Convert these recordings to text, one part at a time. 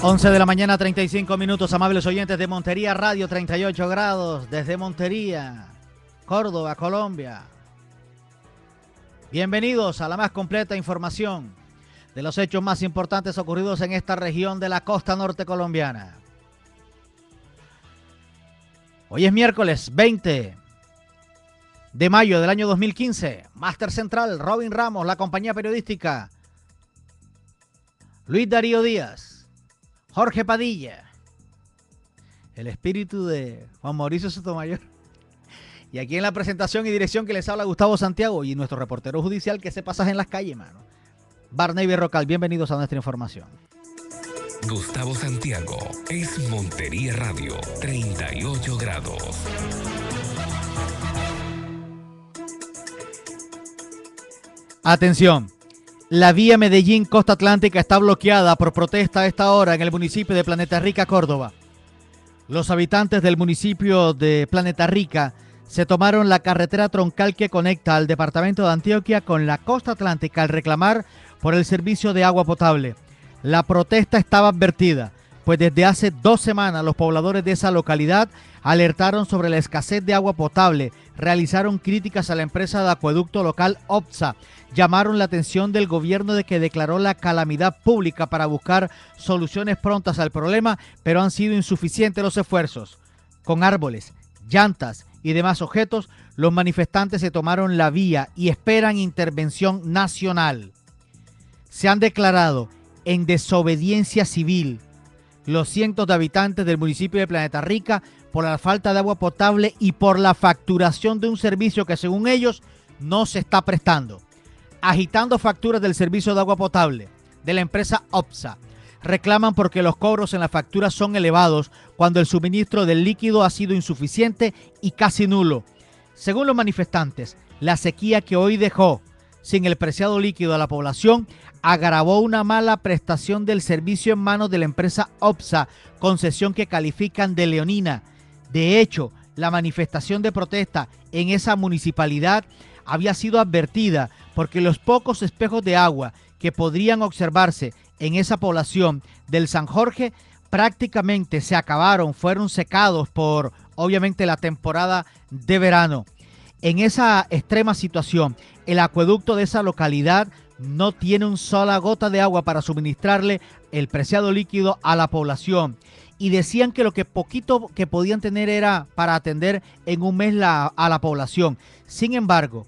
11 de la mañana, 35 minutos, amables oyentes de Montería Radio, 38 grados, desde Montería, Córdoba, Colombia. Bienvenidos a la más completa información de los hechos más importantes ocurridos en esta región de la costa norte colombiana. Hoy es miércoles 20 de mayo del año 2015. Master Central, Robin Ramos, la compañía periodística. Luis Darío Díaz. Jorge Padilla, el espíritu de Juan Mauricio Sotomayor. Y aquí en la presentación y dirección que les habla Gustavo Santiago y nuestro reportero judicial que se pasa en las calles, mano. Barney Berrocal, bienvenidos a nuestra información. Gustavo Santiago es Montería Radio, 38 grados. Atención. La vía Medellín Costa Atlántica está bloqueada por protesta a esta hora en el municipio de Planeta Rica, Córdoba. Los habitantes del municipio de Planeta Rica se tomaron la carretera troncal que conecta al departamento de Antioquia con la costa atlántica al reclamar por el servicio de agua potable. La protesta estaba advertida, pues desde hace dos semanas los pobladores de esa localidad alertaron sobre la escasez de agua potable realizaron críticas a la empresa de acueducto local OPSA. Llamaron la atención del gobierno de que declaró la calamidad pública para buscar soluciones prontas al problema, pero han sido insuficientes los esfuerzos. Con árboles, llantas y demás objetos, los manifestantes se tomaron la vía y esperan intervención nacional. Se han declarado en desobediencia civil los cientos de habitantes del municipio de Planeta Rica por la falta de agua potable y por la facturación de un servicio que según ellos no se está prestando. Agitando facturas del servicio de agua potable de la empresa OPSA. Reclaman porque los cobros en la factura son elevados cuando el suministro del líquido ha sido insuficiente y casi nulo. Según los manifestantes, la sequía que hoy dejó sin el preciado líquido a la población agravó una mala prestación del servicio en manos de la empresa OPSA, concesión que califican de leonina de hecho, la manifestación de protesta en esa municipalidad había sido advertida porque los pocos espejos de agua que podrían observarse en esa población del San Jorge prácticamente se acabaron, fueron secados por obviamente la temporada de verano. En esa extrema situación, el acueducto de esa localidad no tiene una sola gota de agua para suministrarle el preciado líquido a la población y decían que lo que poquito que podían tener era para atender en un mes la, a la población. Sin embargo,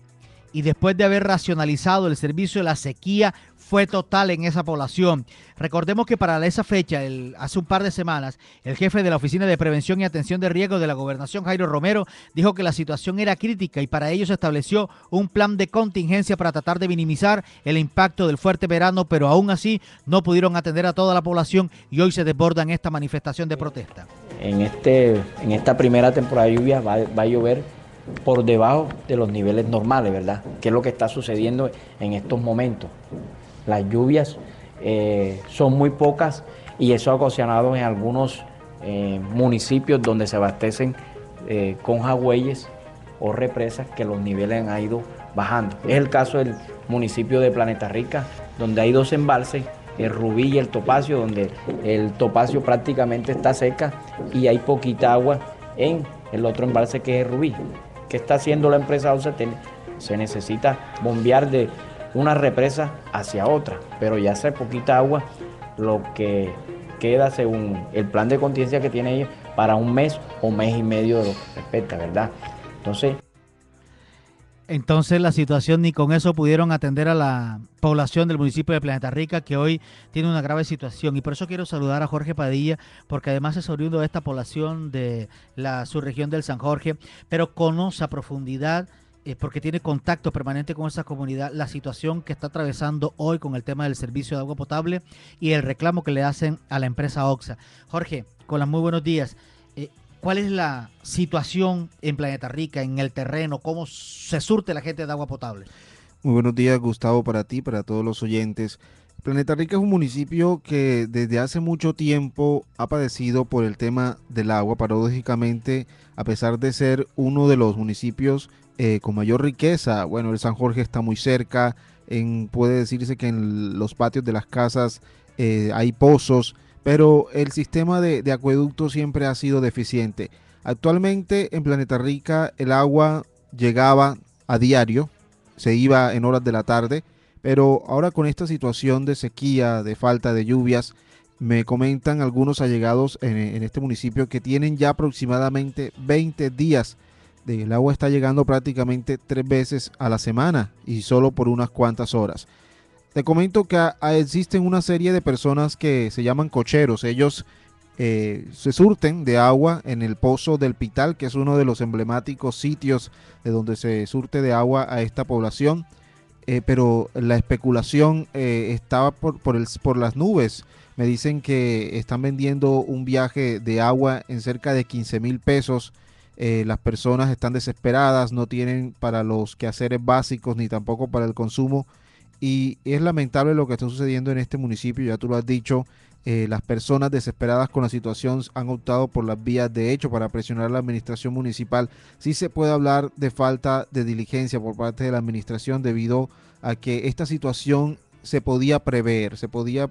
y después de haber racionalizado el servicio de la sequía fue total en esa población. Recordemos que para esa fecha, hace un par de semanas, el jefe de la Oficina de Prevención y Atención de Riesgo de la Gobernación, Jairo Romero, dijo que la situación era crítica y para ello se estableció un plan de contingencia para tratar de minimizar el impacto del fuerte verano, pero aún así no pudieron atender a toda la población y hoy se desbordan esta manifestación de protesta. En, este, esta primera temporada de lluvias va, va a llover por debajo de los niveles normales, ¿verdad? Que es lo que está sucediendo en estos momentos las lluvias eh, son muy pocas y eso ha ocasionado en algunos eh, municipios donde se abastecen eh, con jagüeyes o represas que los niveles han ido bajando. Es el caso del municipio de Planeta Rica, donde hay dos embalses, el Rubí y el Topacio, donde el Topacio prácticamente está seca y hay poquita agua en el otro embalse que es el Rubí. ¿Qué está haciendo la empresa Ausatel? Se necesita bombear de una represa hacia otra, pero ya hace poquita agua lo que queda según el plan de contingencia que tiene ellos para un mes o mes y medio de lo que respecta, ¿verdad? Entonces... Entonces la situación ni con eso pudieron atender a la población del municipio de Planeta Rica que hoy tiene una grave situación. Y por eso quiero saludar a Jorge Padilla porque además es oriundo de esta población de la subregión del San Jorge, pero conoce a profundidad porque tiene contacto permanente con esa comunidad, la situación que está atravesando hoy con el tema del servicio de agua potable y el reclamo que le hacen a la empresa OXA. Jorge, con las muy buenos días. Eh, ¿Cuál es la situación en Planeta Rica, en el terreno? ¿Cómo se surte la gente de agua potable? Muy buenos días, Gustavo, para ti, para todos los oyentes. Planeta Rica es un municipio que desde hace mucho tiempo ha padecido por el tema del agua. Paradójicamente, a pesar de ser uno de los municipios eh, con mayor riqueza. Bueno, el San Jorge está muy cerca, en, puede decirse que en los patios de las casas eh, hay pozos, pero el sistema de, acueducto siempre ha sido deficiente. Actualmente en Planeta Rica el agua llegaba a diario, se iba en horas de la tarde, pero ahora con esta situación de sequía, de falta de lluvias, me comentan algunos allegados en, en este municipio que tienen ya aproximadamente 20 días el agua está llegando prácticamente tres veces a la semana y solo por unas cuantas horas. Te comento que existen una serie de personas que se llaman cocheros. Ellos eh, se surten de agua en el pozo del Pital, que es uno de los emblemáticos sitios de donde se surte de agua a esta población. Eh, pero la especulación eh, estaba por, por, el, por las nubes. Me dicen que están vendiendo un viaje de agua en cerca de 15 mil pesos eh, las personas están desesperadas, no tienen para los quehaceres básicos ni tampoco para el consumo. Y es lamentable lo que está sucediendo en este municipio, ya tú lo has dicho, eh, las personas desesperadas con la situación han optado por las vías de hecho para presionar a la administración municipal. Sí se puede hablar de falta de diligencia por parte de la administración debido a que esta situación se podía prever, se podía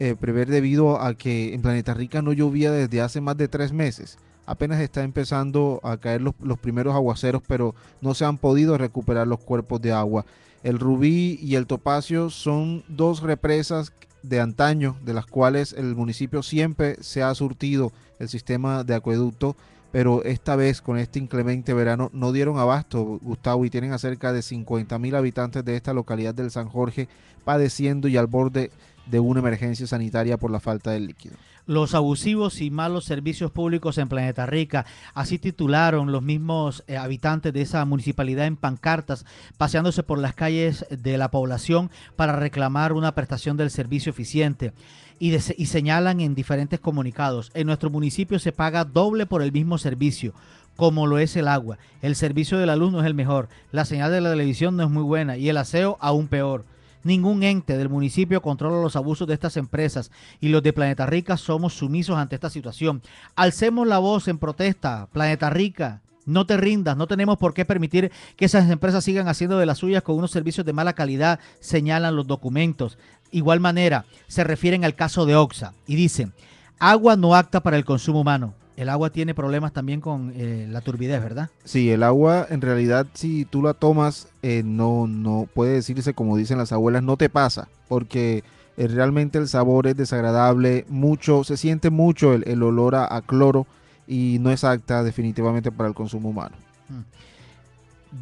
eh, prever debido a que en Planeta Rica no llovía desde hace más de tres meses apenas está empezando a caer los, primeros aguaceros, pero no se han podido recuperar los cuerpos de agua. El Rubí y el Topacio son dos represas de antaño, de las cuales el municipio siempre se ha surtido el sistema de acueducto, pero esta vez con este inclemente verano no dieron abasto, Gustavo, y tienen a cerca de 50.000 mil habitantes de esta localidad del San Jorge padeciendo y al borde de una emergencia sanitaria por la falta del líquido. Los abusivos y malos servicios públicos en Planeta Rica, así titularon los mismos eh, habitantes de esa municipalidad en pancartas, paseándose por las calles de la población para reclamar una prestación del servicio eficiente. Y, y señalan en diferentes comunicados, en nuestro municipio se paga doble por el mismo servicio como lo es el agua. El servicio de la luz no es el mejor, la señal de la televisión no es muy buena y el aseo aún peor. Ningún ente del municipio controla los abusos de estas empresas y los de Planeta Rica somos sumisos ante esta situación. Alcemos la voz en protesta, Planeta Rica. No te rindas, no tenemos por qué permitir que esas empresas sigan haciendo de las suyas con unos servicios de mala calidad, señalan los documentos. Igual manera, se refieren al caso de OXA y dicen, agua no acta para el consumo humano. El agua tiene problemas también con eh, la turbidez, ¿verdad? Sí, el agua en realidad si tú la tomas, eh, no, no puede decirse como dicen las abuelas, no te pasa, porque eh, realmente el sabor es desagradable, mucho, se siente mucho el, olor a, cloro y no es apta definitivamente para el consumo humano. Mm.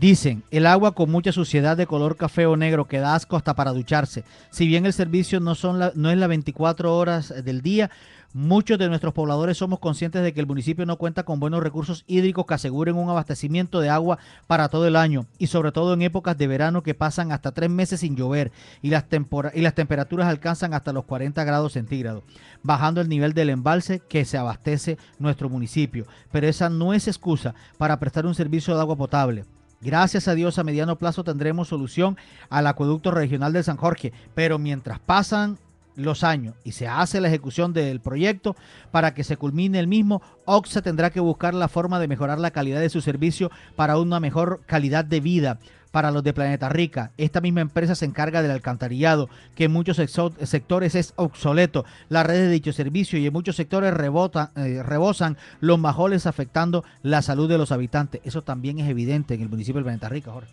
Dicen, el agua con mucha suciedad de color café o negro que asco hasta para ducharse. Si bien el servicio no, son no es las 24 horas del día, Muchos de nuestros pobladores somos conscientes de que el municipio no cuenta con buenos recursos hídricos que aseguren un abastecimiento de agua para todo el año y sobre todo en épocas de verano que pasan hasta tres meses sin llover y las, temperaturas alcanzan hasta los 40 grados centígrados, bajando el nivel del embalse que se abastece nuestro municipio. Pero esa no es excusa para prestar un servicio de agua potable. Gracias a Dios a mediano plazo tendremos solución al acueducto regional de San Jorge, pero mientras pasan los años y se hace la ejecución del proyecto para que se culmine el mismo, OXA tendrá que buscar la forma de mejorar la calidad de su servicio para una mejor calidad de vida para los de Planeta Rica. Esta misma empresa se encarga del alcantarillado, que en muchos sectores es obsoleto. Las redes de dicho servicio y en muchos sectores eh, rebosan los majoles afectando la salud de los habitantes. Eso también es evidente en el municipio de Planeta Rica, Jorge.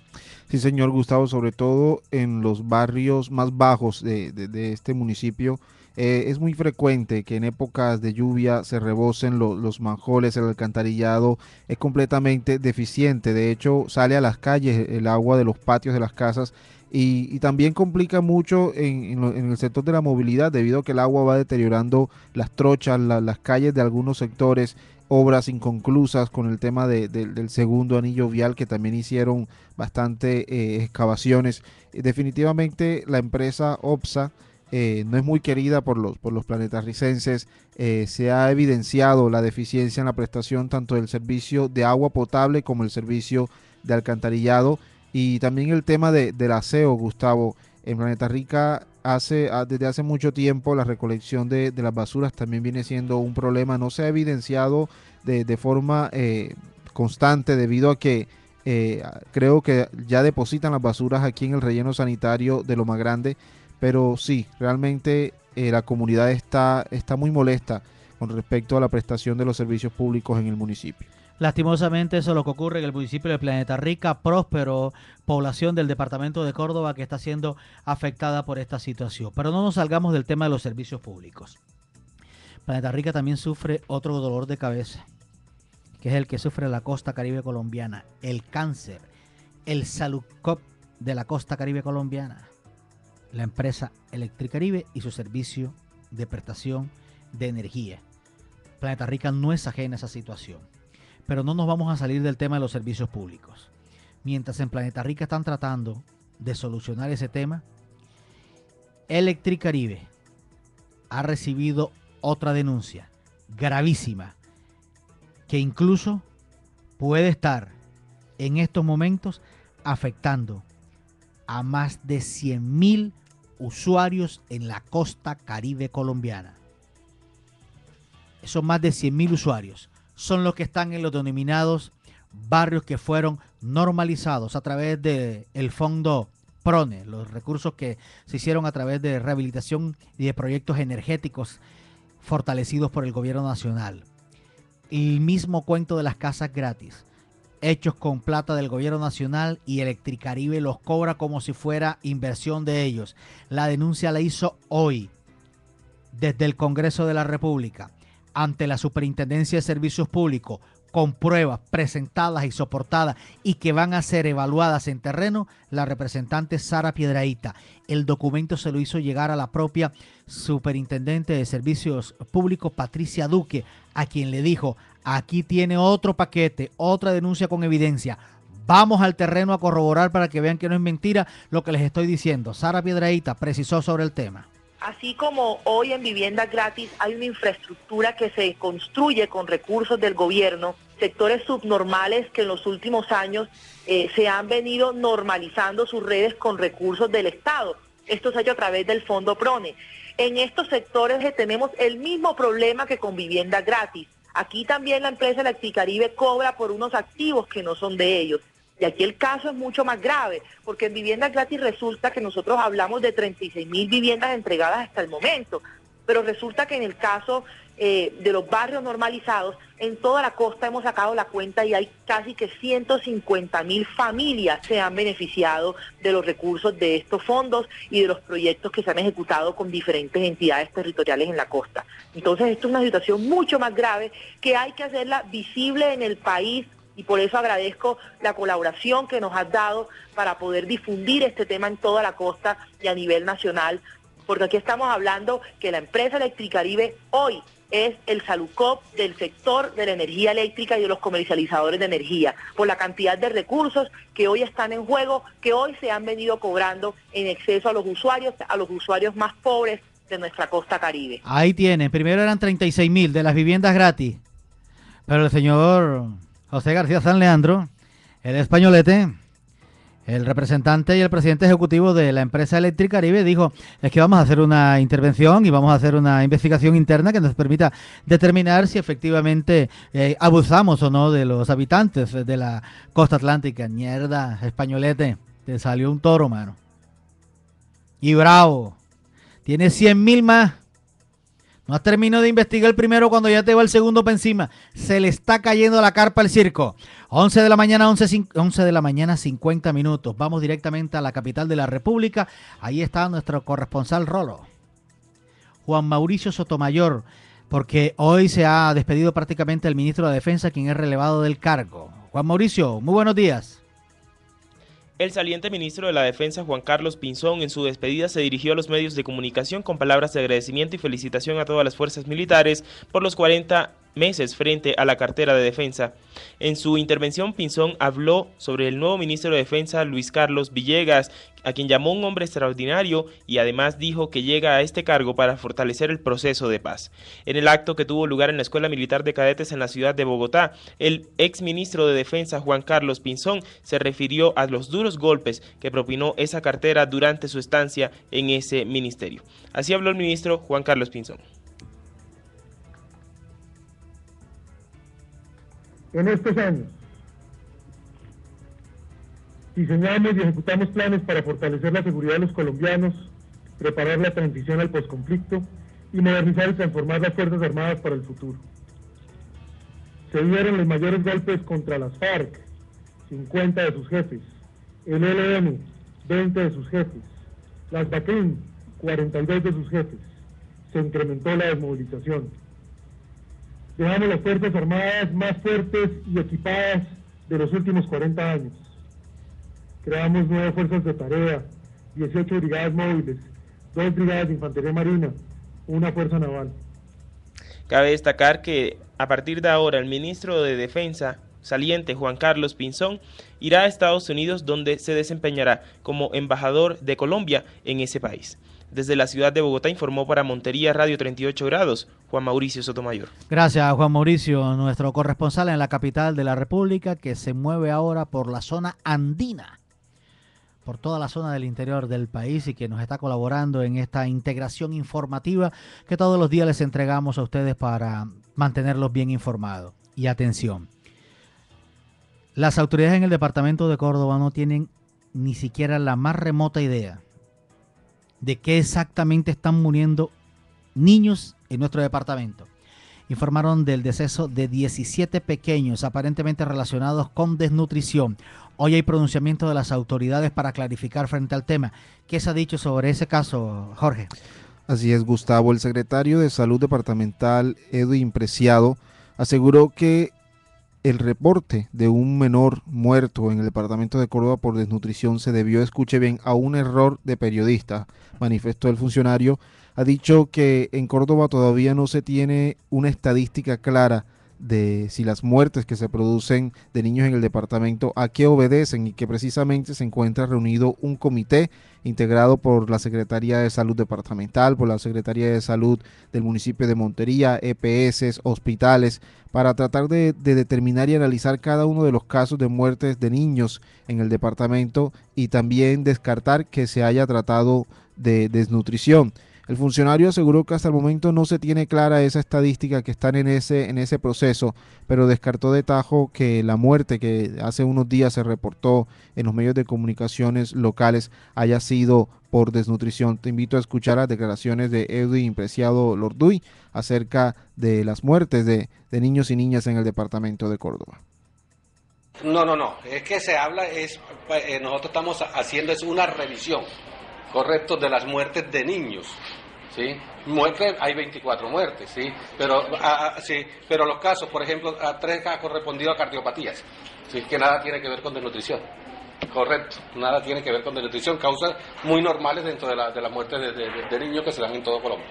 Sí, señor Gustavo, sobre todo en los barrios más bajos de este municipio eh, es muy frecuente que en épocas de lluvia se rebosen los manjoles, el alcantarillado es completamente deficiente. De hecho, sale a las calles el agua de los patios de las casas y, también complica mucho en, el sector de la movilidad debido a que el agua va deteriorando las trochas, las calles de algunos sectores, obras inconclusas con el tema del segundo anillo vial que también hicieron bastante eh, excavaciones. Definitivamente la empresa OPSA eh, no es muy querida por los, por los planetarricenses. Eh, se ha evidenciado la deficiencia en la prestación tanto del servicio de agua potable como el servicio de alcantarillado. Y también el tema de, del aseo, Gustavo. En Planeta Rica hace, desde hace mucho tiempo la recolección de, las basuras también viene siendo un problema. No se ha evidenciado de, forma eh, constante debido a que creo que ya depositan las basuras aquí en el relleno sanitario de lo más Grande pero sí, realmente eh, la comunidad está, está muy molesta con respecto a la prestación de los servicios públicos en el municipio. Lastimosamente eso es lo que ocurre en el municipio de Planeta Rica, próspero población del departamento de Córdoba que está siendo afectada por esta situación. Pero no nos salgamos del tema de los servicios públicos. Planeta Rica también sufre otro dolor de cabeza, que es el que sufre la costa caribe colombiana, el cáncer, el cop de la costa caribe colombiana la empresa Electricaribe y su servicio de prestación de energía. Planeta Rica no es ajena a esa situación, pero no nos vamos a salir del tema de los servicios públicos. Mientras en Planeta Rica están tratando de solucionar ese tema, Electricaribe ha recibido otra denuncia gravísima que incluso puede estar en estos momentos afectando a más de 100.000 usuarios en la costa caribe colombiana. Son más de 100.000 usuarios son los que están en los denominados barrios que fueron normalizados a través del el fondo PRONE, los recursos que se hicieron a través de rehabilitación y de proyectos energéticos fortalecidos por el gobierno nacional. El mismo cuento de las casas gratis hechos con plata del gobierno nacional y Electricaribe los cobra como si fuera inversión de ellos. La denuncia la hizo hoy desde el Congreso de la República ante la Superintendencia de Servicios Públicos con pruebas presentadas y soportadas y que van a ser evaluadas en terreno, la representante Sara Piedraíta. El documento se lo hizo llegar a la propia superintendente de Servicios Públicos, Patricia Duque, a quien le dijo, Aquí tiene otro paquete, otra denuncia con evidencia. Vamos al terreno a corroborar para que vean que no es mentira lo que les estoy diciendo. Sara Piedraíta precisó sobre el tema. Así como hoy en vivienda gratis hay una infraestructura que se construye con recursos del gobierno, sectores subnormales que en los últimos años eh, se han venido normalizando sus redes con recursos del Estado. Esto se ha hecho a través del Fondo PRONE. En estos sectores tenemos el mismo problema que con vivienda gratis. Aquí también la empresa Electricaribe cobra por unos activos que no son de ellos. Y aquí el caso es mucho más grave, porque en viviendas gratis resulta que nosotros hablamos de 36 mil viviendas entregadas hasta el momento, pero resulta que en el caso eh, de los barrios normalizados, en toda la costa hemos sacado la cuenta y hay casi que 150 mil familias se han beneficiado de los recursos de estos fondos y de los proyectos que se han ejecutado con diferentes entidades territoriales en la costa. Entonces, esto es una situación mucho más grave que hay que hacerla visible en el país y por eso agradezco la colaboración que nos has dado para poder difundir este tema en toda la costa y a nivel nacional, porque aquí estamos hablando que la empresa Electricaribe hoy es el Salucop del sector de la energía eléctrica y de los comercializadores de energía, por la cantidad de recursos que hoy están en juego, que hoy se han venido cobrando en exceso a los usuarios, a los usuarios más pobres de nuestra costa caribe. Ahí tienen, primero eran 36 mil de las viviendas gratis, pero el señor José García San Leandro, el españolete, el representante y el presidente ejecutivo de la empresa eléctrica Caribe dijo, es que vamos a hacer una intervención y vamos a hacer una investigación interna que nos permita determinar si efectivamente eh, abusamos o no de los habitantes de la costa atlántica. Mierda, españolete, te salió un toro, mano. Y bravo, tiene 100.000 mil más no has terminado de investigar el primero cuando ya te va el segundo para encima. Se le está cayendo la carpa al circo. 11 de la mañana, 11, 11 de la mañana, 50 minutos. Vamos directamente a la capital de la República. Ahí está nuestro corresponsal Rolo. Juan Mauricio Sotomayor, porque hoy se ha despedido prácticamente el ministro de Defensa, quien es relevado del cargo. Juan Mauricio, muy buenos días. El saliente ministro de la Defensa, Juan Carlos Pinzón, en su despedida se dirigió a los medios de comunicación con palabras de agradecimiento y felicitación a todas las fuerzas militares por los 40 meses frente a la cartera de defensa. En su intervención, Pinzón habló sobre el nuevo ministro de Defensa, Luis Carlos Villegas, a quien llamó un hombre extraordinario y además dijo que llega a este cargo para fortalecer el proceso de paz. En el acto que tuvo lugar en la Escuela Militar de Cadetes en la ciudad de Bogotá, el ex ministro de Defensa, Juan Carlos Pinzón, se refirió a los duros golpes que propinó esa cartera durante su estancia en ese ministerio. Así habló el ministro Juan Carlos Pinzón. en estos años. Diseñamos y ejecutamos planes para fortalecer la seguridad de los colombianos, preparar la transición al posconflicto y modernizar y transformar las Fuerzas Armadas para el futuro. Se dieron los mayores golpes contra las FARC, 50 de sus jefes, el LN, 20 de sus jefes, las BACRIN, 42 de sus jefes. Se incrementó la desmovilización. Creamos las Fuerzas Armadas más fuertes y equipadas de los últimos 40 años. Creamos nueve fuerzas de tarea, 18 brigadas móviles, dos brigadas de infantería marina, una fuerza naval. Cabe destacar que a partir de ahora el ministro de Defensa saliente Juan Carlos Pinzón irá a Estados Unidos donde se desempeñará como embajador de Colombia en ese país. Desde la ciudad de Bogotá informó para Montería Radio 38 Grados, Juan Mauricio Sotomayor. Gracias, Juan Mauricio, nuestro corresponsal en la capital de la República, que se mueve ahora por la zona andina, por toda la zona del interior del país y que nos está colaborando en esta integración informativa que todos los días les entregamos a ustedes para mantenerlos bien informados. Y atención. Las autoridades en el departamento de Córdoba no tienen ni siquiera la más remota idea de qué exactamente están muriendo niños en nuestro departamento. Informaron del deceso de 17 pequeños aparentemente relacionados con desnutrición. Hoy hay pronunciamiento de las autoridades para clarificar frente al tema. ¿Qué se ha dicho sobre ese caso, Jorge? Así es, Gustavo. El secretario de Salud Departamental, Edwin Preciado, aseguró que el reporte de un menor muerto en el departamento de Córdoba por desnutrición se debió, escuche bien, a un error de periodista, manifestó el funcionario. Ha dicho que en Córdoba todavía no se tiene una estadística clara de si las muertes que se producen de niños en el departamento a qué obedecen y que precisamente se encuentra reunido un comité integrado por la Secretaría de Salud Departamental, por la Secretaría de Salud del municipio de Montería, EPS, hospitales, para tratar de, de, determinar y analizar cada uno de los casos de muertes de niños en el departamento y también descartar que se haya tratado de desnutrición. El funcionario aseguró que hasta el momento no se tiene clara esa estadística que están en ese, en ese proceso, pero descartó de tajo que la muerte que hace unos días se reportó en los medios de comunicaciones locales haya sido por desnutrición. Te invito a escuchar las declaraciones de Edwin Preciado Lorduy acerca de las muertes de, niños y niñas en el departamento de Córdoba. No, no, no. Es que se habla, es eh, nosotros estamos haciendo es una revisión, correcto, de las muertes de niños. ¿sí? Muertes, hay 24 muertes, ¿sí? Pero, ah, ah, pero los casos, por ejemplo, a tres ha correspondido a cardiopatías, ¿sí? que nada tiene que ver con desnutrición. Correcto, nada tiene que ver con desnutrición, causas muy normales dentro de la, de muerte de niños que se dan en todo Colombia.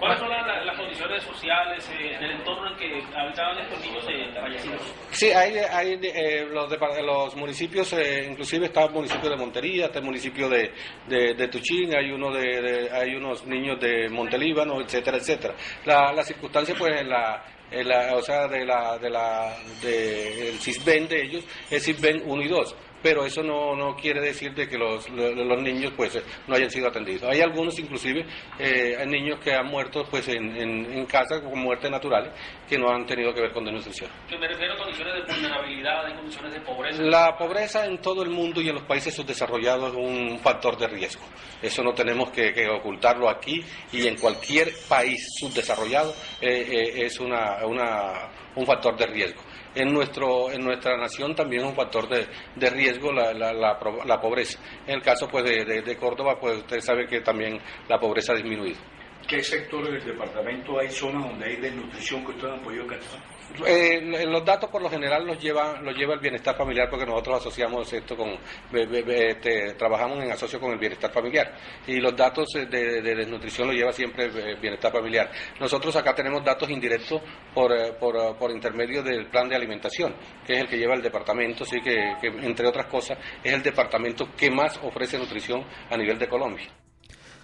¿Cuáles son las, las condiciones sociales eh, en el entorno en que habitaban estos niños eh, fallecidos? Sí, hay, hay eh, los, los, municipios, eh, inclusive está el municipio de Montería, está el municipio de, de, de Tuchín, hay, uno de, hay unos niños de Montelíbano, etcétera, etcétera. La, la circunstancia, pues, en la, la, o sea, de la, de la, de, el CISBEN de ellos es CISBEN 1 y 2 pero eso no, quiere decir de que los, niños pues eh, no hayan sido atendidos. Hay algunos inclusive, eh, hay niños que han muerto pues en, casa con muertes naturales que no han tenido que ver con denunciación. me refiero a condiciones de vulnerabilidad, condiciones de pobreza. La pobreza en todo el mundo y en los países subdesarrollados es un factor de riesgo. Eso no tenemos que, ocultarlo aquí y en cualquier país subdesarrollado eh, es una, un factor de riesgo en, nuestro, en nuestra nación también es un factor de, riesgo la, la, la, pobreza. En el caso pues, de, de Córdoba, pues usted sabe que también la pobreza ha disminuido. ¿Qué sectores del departamento hay zonas donde hay desnutrición que ustedes han podido alcanzar? Eh, los datos por lo general los lleva los lleva el bienestar familiar porque nosotros asociamos esto con este, trabajamos en asocio con el bienestar familiar y los datos eh, de, desnutrición los lleva siempre el eh, bienestar familiar nosotros acá tenemos datos indirectos por, por, intermedio del plan de alimentación que es el que lleva el departamento así que entre otras cosas es el departamento que más ofrece nutrición a nivel de Colombia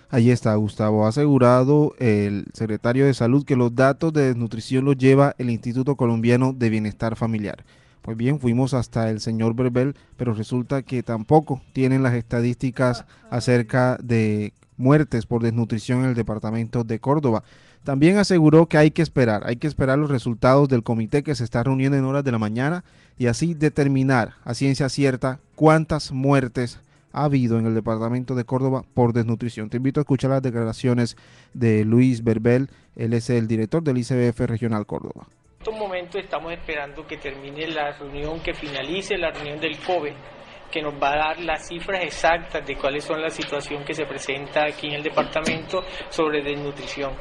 Ahí está Gustavo ha Asegurado, el secretario de Salud, que los datos de desnutrición los lleva el Instituto Colombiano de Bienestar Familiar. Pues bien, fuimos hasta el señor Berbel, pero resulta que tampoco tienen las estadísticas acerca de muertes por desnutrición en el departamento de Córdoba. También aseguró que hay que esperar, hay que esperar los resultados del comité que se está reuniendo en horas de la mañana y así determinar a ciencia cierta cuántas muertes ha habido en el departamento de Córdoba por desnutrición. Te invito a escuchar las declaraciones de Luis Berbel, él es el director del ICBF Regional Córdoba. En estos momentos estamos esperando que termine la reunión, que finalice la reunión del COBE, que nos va a dar las cifras exactas de cuáles son la situación que se presenta aquí en el departamento sobre desnutrición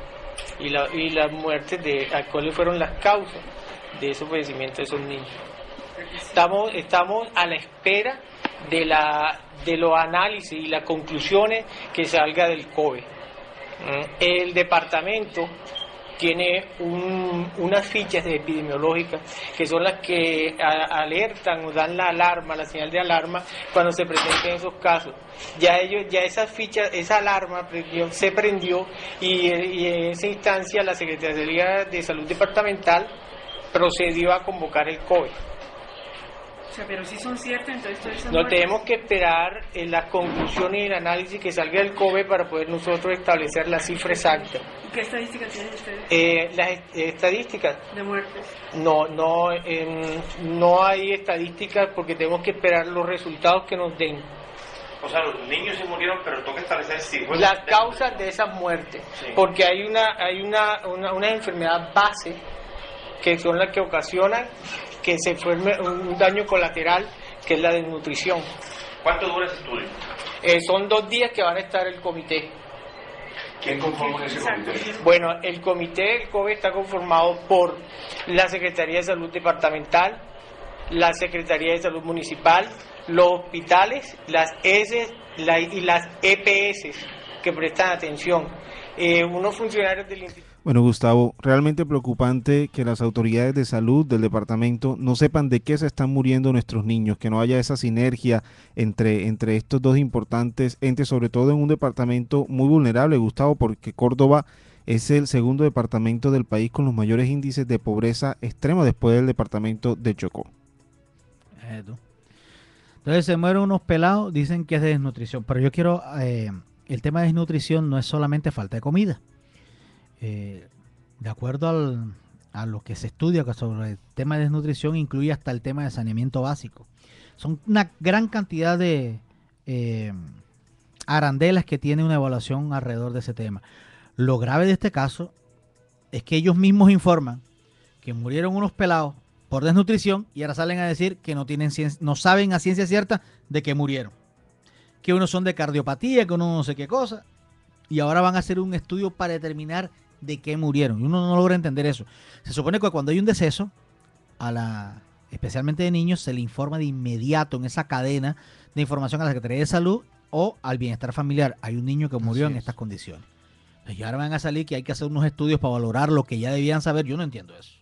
y, las muertes, de a cuáles fueron las causas de esos fallecimientos de esos niños. Estamos, estamos a la espera de, la, de los análisis y las conclusiones que salga del COVID. Mm. El departamento tiene unas fichas epidemiológicas que son las que alertan o dan la alarma, la señal de alarma cuando se presenten esos casos. Ya ellos, ya esa alarma se prendió y, y, en esa instancia la Secretaría de Salud Departamental procedió a convocar el COVID pero si son ciertas, entonces No tenemos que esperar en las conclusiones y el análisis que salga del COBE para poder nosotros establecer la cifra exacta. qué estadísticas tienen ustedes? Eh, las eh, estadísticas. De muertes. No, no, no hay estadísticas porque tenemos que esperar los resultados que nos den. O sea, los niños se murieron, pero toca establecer si las causas de esas muertes, porque hay una hay una enfermedad base que son las que ocasionan que se forme un daño colateral, que es la desnutrición. ¿Cuánto dura ese estudio? Eh, son dos días que van a estar el comité. ¿Quién conforma ese comité? Bueno, el comité del COVID está conformado por la Secretaría de Salud Departamental, la Secretaría de Salud Municipal, los hospitales, las ES y las EPS que prestan atención, eh, unos funcionarios del instituto. Bueno, Gustavo, realmente preocupante que las autoridades de salud del departamento no sepan de qué se están muriendo nuestros niños, que no haya esa sinergia entre, entre estos dos importantes entes, sobre todo en un departamento muy vulnerable, Gustavo, porque Córdoba es el segundo departamento del país con los mayores índices de pobreza extrema después del departamento de Chocó. Entonces se mueren unos pelados, dicen que es de desnutrición, pero yo quiero, eh, el tema de desnutrición no es solamente falta de comida eh, de acuerdo a lo que se estudia sobre el tema de desnutrición, incluye hasta el tema de saneamiento básico. Son una gran cantidad de eh, arandelas que tiene una evaluación alrededor de ese tema. Lo grave de este caso es que ellos mismos informan que murieron unos pelados por desnutrición y ahora salen a decir que no, tienen no saben a ciencia cierta de que murieron. Que unos son de cardiopatía, que uno no sé qué cosa. Y ahora van a hacer un estudio para determinar de qué murieron. Y uno no logra entender eso. Se supone que cuando hay un deceso, a la, especialmente de niños, se le informa de inmediato en esa cadena de información a la Secretaría de Salud o al bienestar familiar. Hay un niño que murió en estas condiciones. Y ahora van a salir que hay que hacer unos estudios para valorar lo que ya debían saber. Yo no entiendo eso.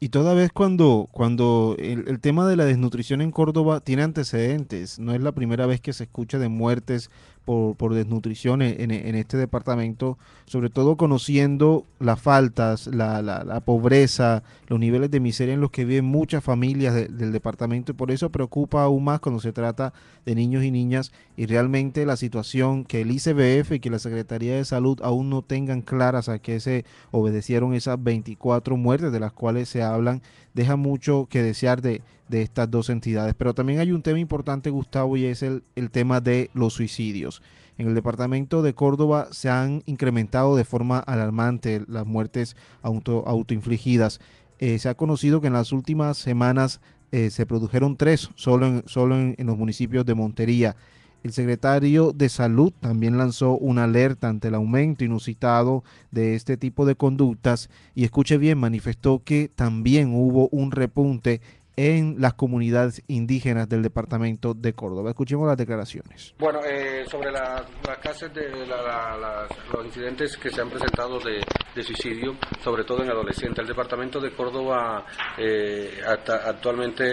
Y toda vez cuando, cuando el, tema de la desnutrición en Córdoba tiene antecedentes, no es la primera vez que se escucha de muertes por, desnutrición en, este departamento, sobre todo conociendo las faltas, la, la, pobreza, los niveles de miseria en los que viven muchas familias del departamento y por eso preocupa aún más cuando se trata de niños y niñas y realmente la situación que el ICBF y que la Secretaría de Salud aún no tengan claras a qué se obedecieron esas 24 muertes de las cuales se hablan, deja mucho que desear de de estas dos entidades. Pero también hay un tema importante, Gustavo, y es el, el tema de los suicidios. En el departamento de Córdoba se han incrementado de forma alarmante las muertes auto, autoinfligidas. Eh, se ha conocido que en las últimas semanas eh, se produjeron tres solo, solo en los municipios de Montería. El secretario de Salud también lanzó una alerta ante el aumento inusitado de este tipo de conductas y escuche bien, manifestó que también hubo un repunte en las comunidades indígenas del departamento de Córdoba. Escuchemos las declaraciones. Bueno, eh, sobre las casas de los incidentes que se han presentado de, suicidio, sobre todo en adolescentes, el departamento de Córdoba eh, actualmente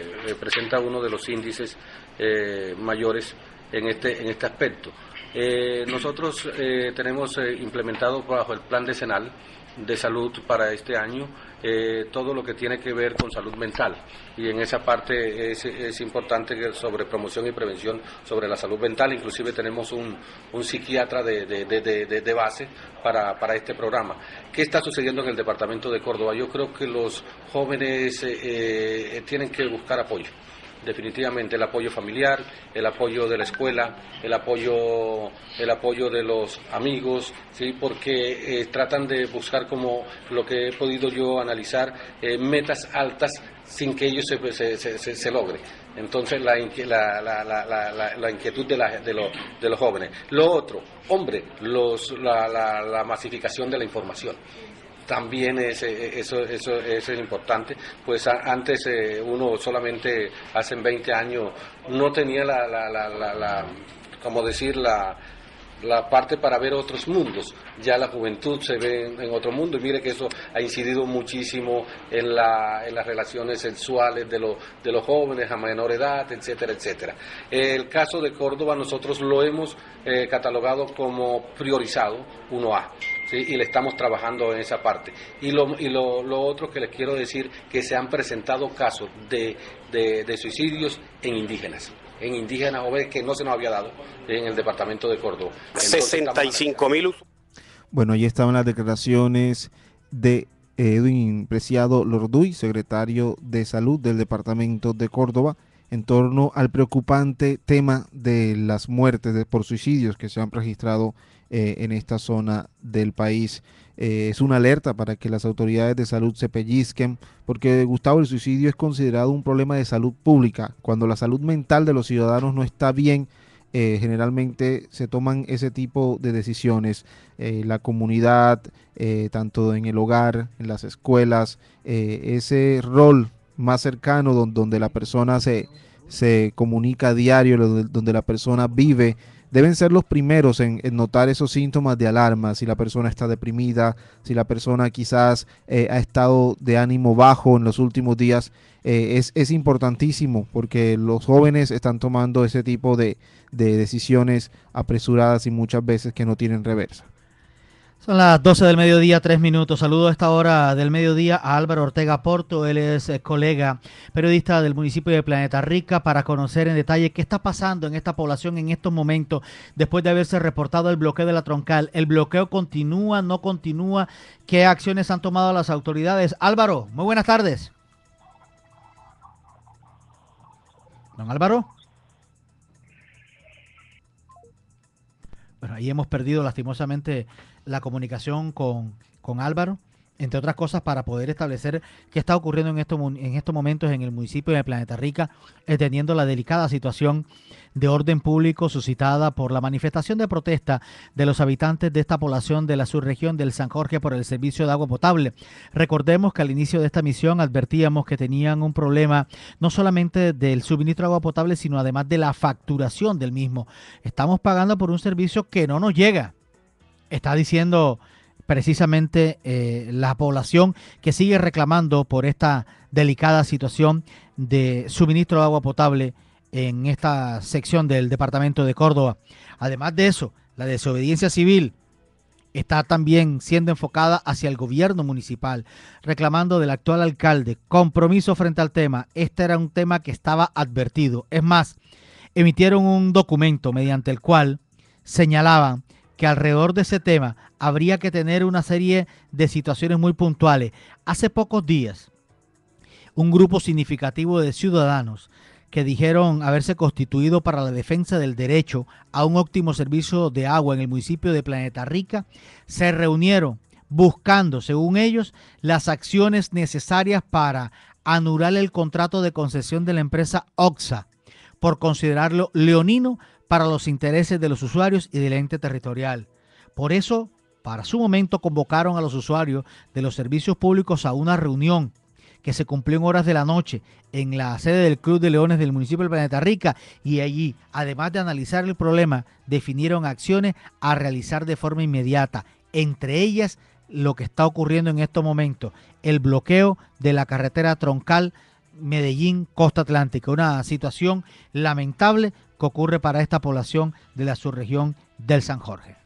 eh, presenta uno de los índices mayores en este, en este aspecto. nosotros tenemos implementado bajo el plan decenal de salud para este año, eh, todo lo que tiene que ver con salud mental. Y en esa parte es, es importante sobre promoción y prevención sobre la salud mental. Inclusive tenemos un, psiquiatra de, base para, este programa. ¿Qué está sucediendo en el departamento de Córdoba? Yo creo que los jóvenes eh, eh, tienen que buscar apoyo definitivamente el apoyo familiar, el apoyo de la escuela, el apoyo, el apoyo de los amigos, ¿sí? porque eh, tratan de buscar como lo que he podido yo analizar, eh, metas altas sin que ellos se, se, logre. Entonces la, la, la, inquietud de, de, de, los jóvenes. Lo otro, hombre, los, la masificación de la información también es, eh, eh, eso, eso, es importante. Pues antes eh, uno solamente hace 20 años no tenía la, la, la, la, como decir, la, la parte para ver otros mundos. Ya la juventud se ve en, otro mundo y mire que eso ha incidido muchísimo en, la, en las relaciones sexuales de, de los jóvenes a menor edad, etcétera, etcétera. El caso de Córdoba nosotros lo hemos catalogado como priorizado 1A y le estamos trabajando en esa parte. Y, lo, otro que les quiero decir, que se han presentado casos de, suicidios en indígenas en indígenas ve que no se nos había dado en el departamento de Córdoba. 65 mil. Bueno, ahí estaban las declaraciones de eh, Edwin Preciado Lorduy, secretario de Salud del departamento de Córdoba en torno al preocupante tema de las muertes por suicidios que se han registrado eh, en esta zona del país. Eh, es una alerta para que las autoridades de salud se pellizquen, porque Gustavo, el suicidio es considerado un problema de salud pública. Cuando la salud mental de los ciudadanos no está bien, eh, generalmente se toman ese tipo de decisiones. la comunidad, tanto en el hogar, en las escuelas, ese rol más cercano, donde la persona se, comunica a diario, donde la persona vive, deben ser los primeros en, notar esos síntomas de alarma, si la persona está deprimida, si la persona quizás eh, ha estado de ánimo bajo en los últimos días, eh, es, importantísimo porque los jóvenes están tomando ese tipo de decisiones apresuradas y muchas veces que no tienen reversa. Son las 12 del mediodía, tres minutos. Saludo a esta hora del mediodía a Álvaro Ortega Porto. Él es eh, colega periodista del municipio de Planeta Rica para conocer en detalle qué está pasando en esta población en estos momentos después de haberse reportado el bloqueo de la troncal. ¿El bloqueo continúa, no continúa? ¿Qué acciones han tomado las autoridades? Álvaro, muy buenas tardes. Don Álvaro. Bueno, ahí hemos perdido lastimosamente la comunicación con, con Álvaro, entre otras cosas, para poder establecer qué está ocurriendo en, estos, en estos momentos en el municipio de Planeta Rica, teniendo la delicada situación de orden público suscitada por la manifestación de protesta de los habitantes de esta población de la subregión del San Jorge por el servicio de agua potable. Recordemos que al inicio de esta misión advertíamos que tenían un problema no solamente del suministro de agua potable, sino además de la facturación del mismo. Estamos pagando por un servicio que no nos llega está diciendo precisamente eh, la población que sigue reclamando por esta delicada situación de suministro de agua potable en esta sección del departamento de Córdoba. Además de eso, la desobediencia civil está también siendo enfocada hacia el gobierno municipal, reclamando del actual alcalde compromiso frente al tema. Este era un tema que estaba advertido. Es más, emitieron un documento mediante el cual señalaban que alrededor de ese tema habría que tener una serie de situaciones muy puntuales. Hace pocos días, un grupo significativo de ciudadanos que dijeron haberse constituido para la defensa del derecho a un óptimo servicio de agua en el municipio de Planeta Rica, se reunieron buscando, según ellos, las acciones necesarias para anular el contrato de concesión de la empresa OXA por considerarlo leonino para los intereses de los usuarios y del ente territorial. Por eso, para su momento convocaron a los usuarios de los servicios públicos a una reunión que se cumplió en horas de la noche en la sede del Club de Leones del municipio de Planeta Rica y allí, además de analizar el problema, definieron acciones a realizar de forma inmediata, entre ellas lo que está ocurriendo en estos momentos, el bloqueo de la carretera troncal Medellín-Costa Atlántica, una situación lamentable ocurre para esta población de la subregión del San Jorge.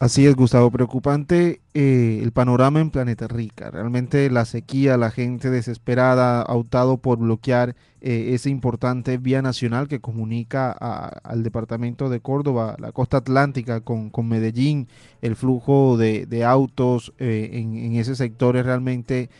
Así es, Gustavo. Preocupante eh, el panorama en Planeta Rica. Realmente la sequía, la gente desesperada, autado por bloquear eh, esa importante vía nacional que comunica al departamento de Córdoba, la costa atlántica con, Medellín. El flujo de, autos eh, en, ese sector es realmente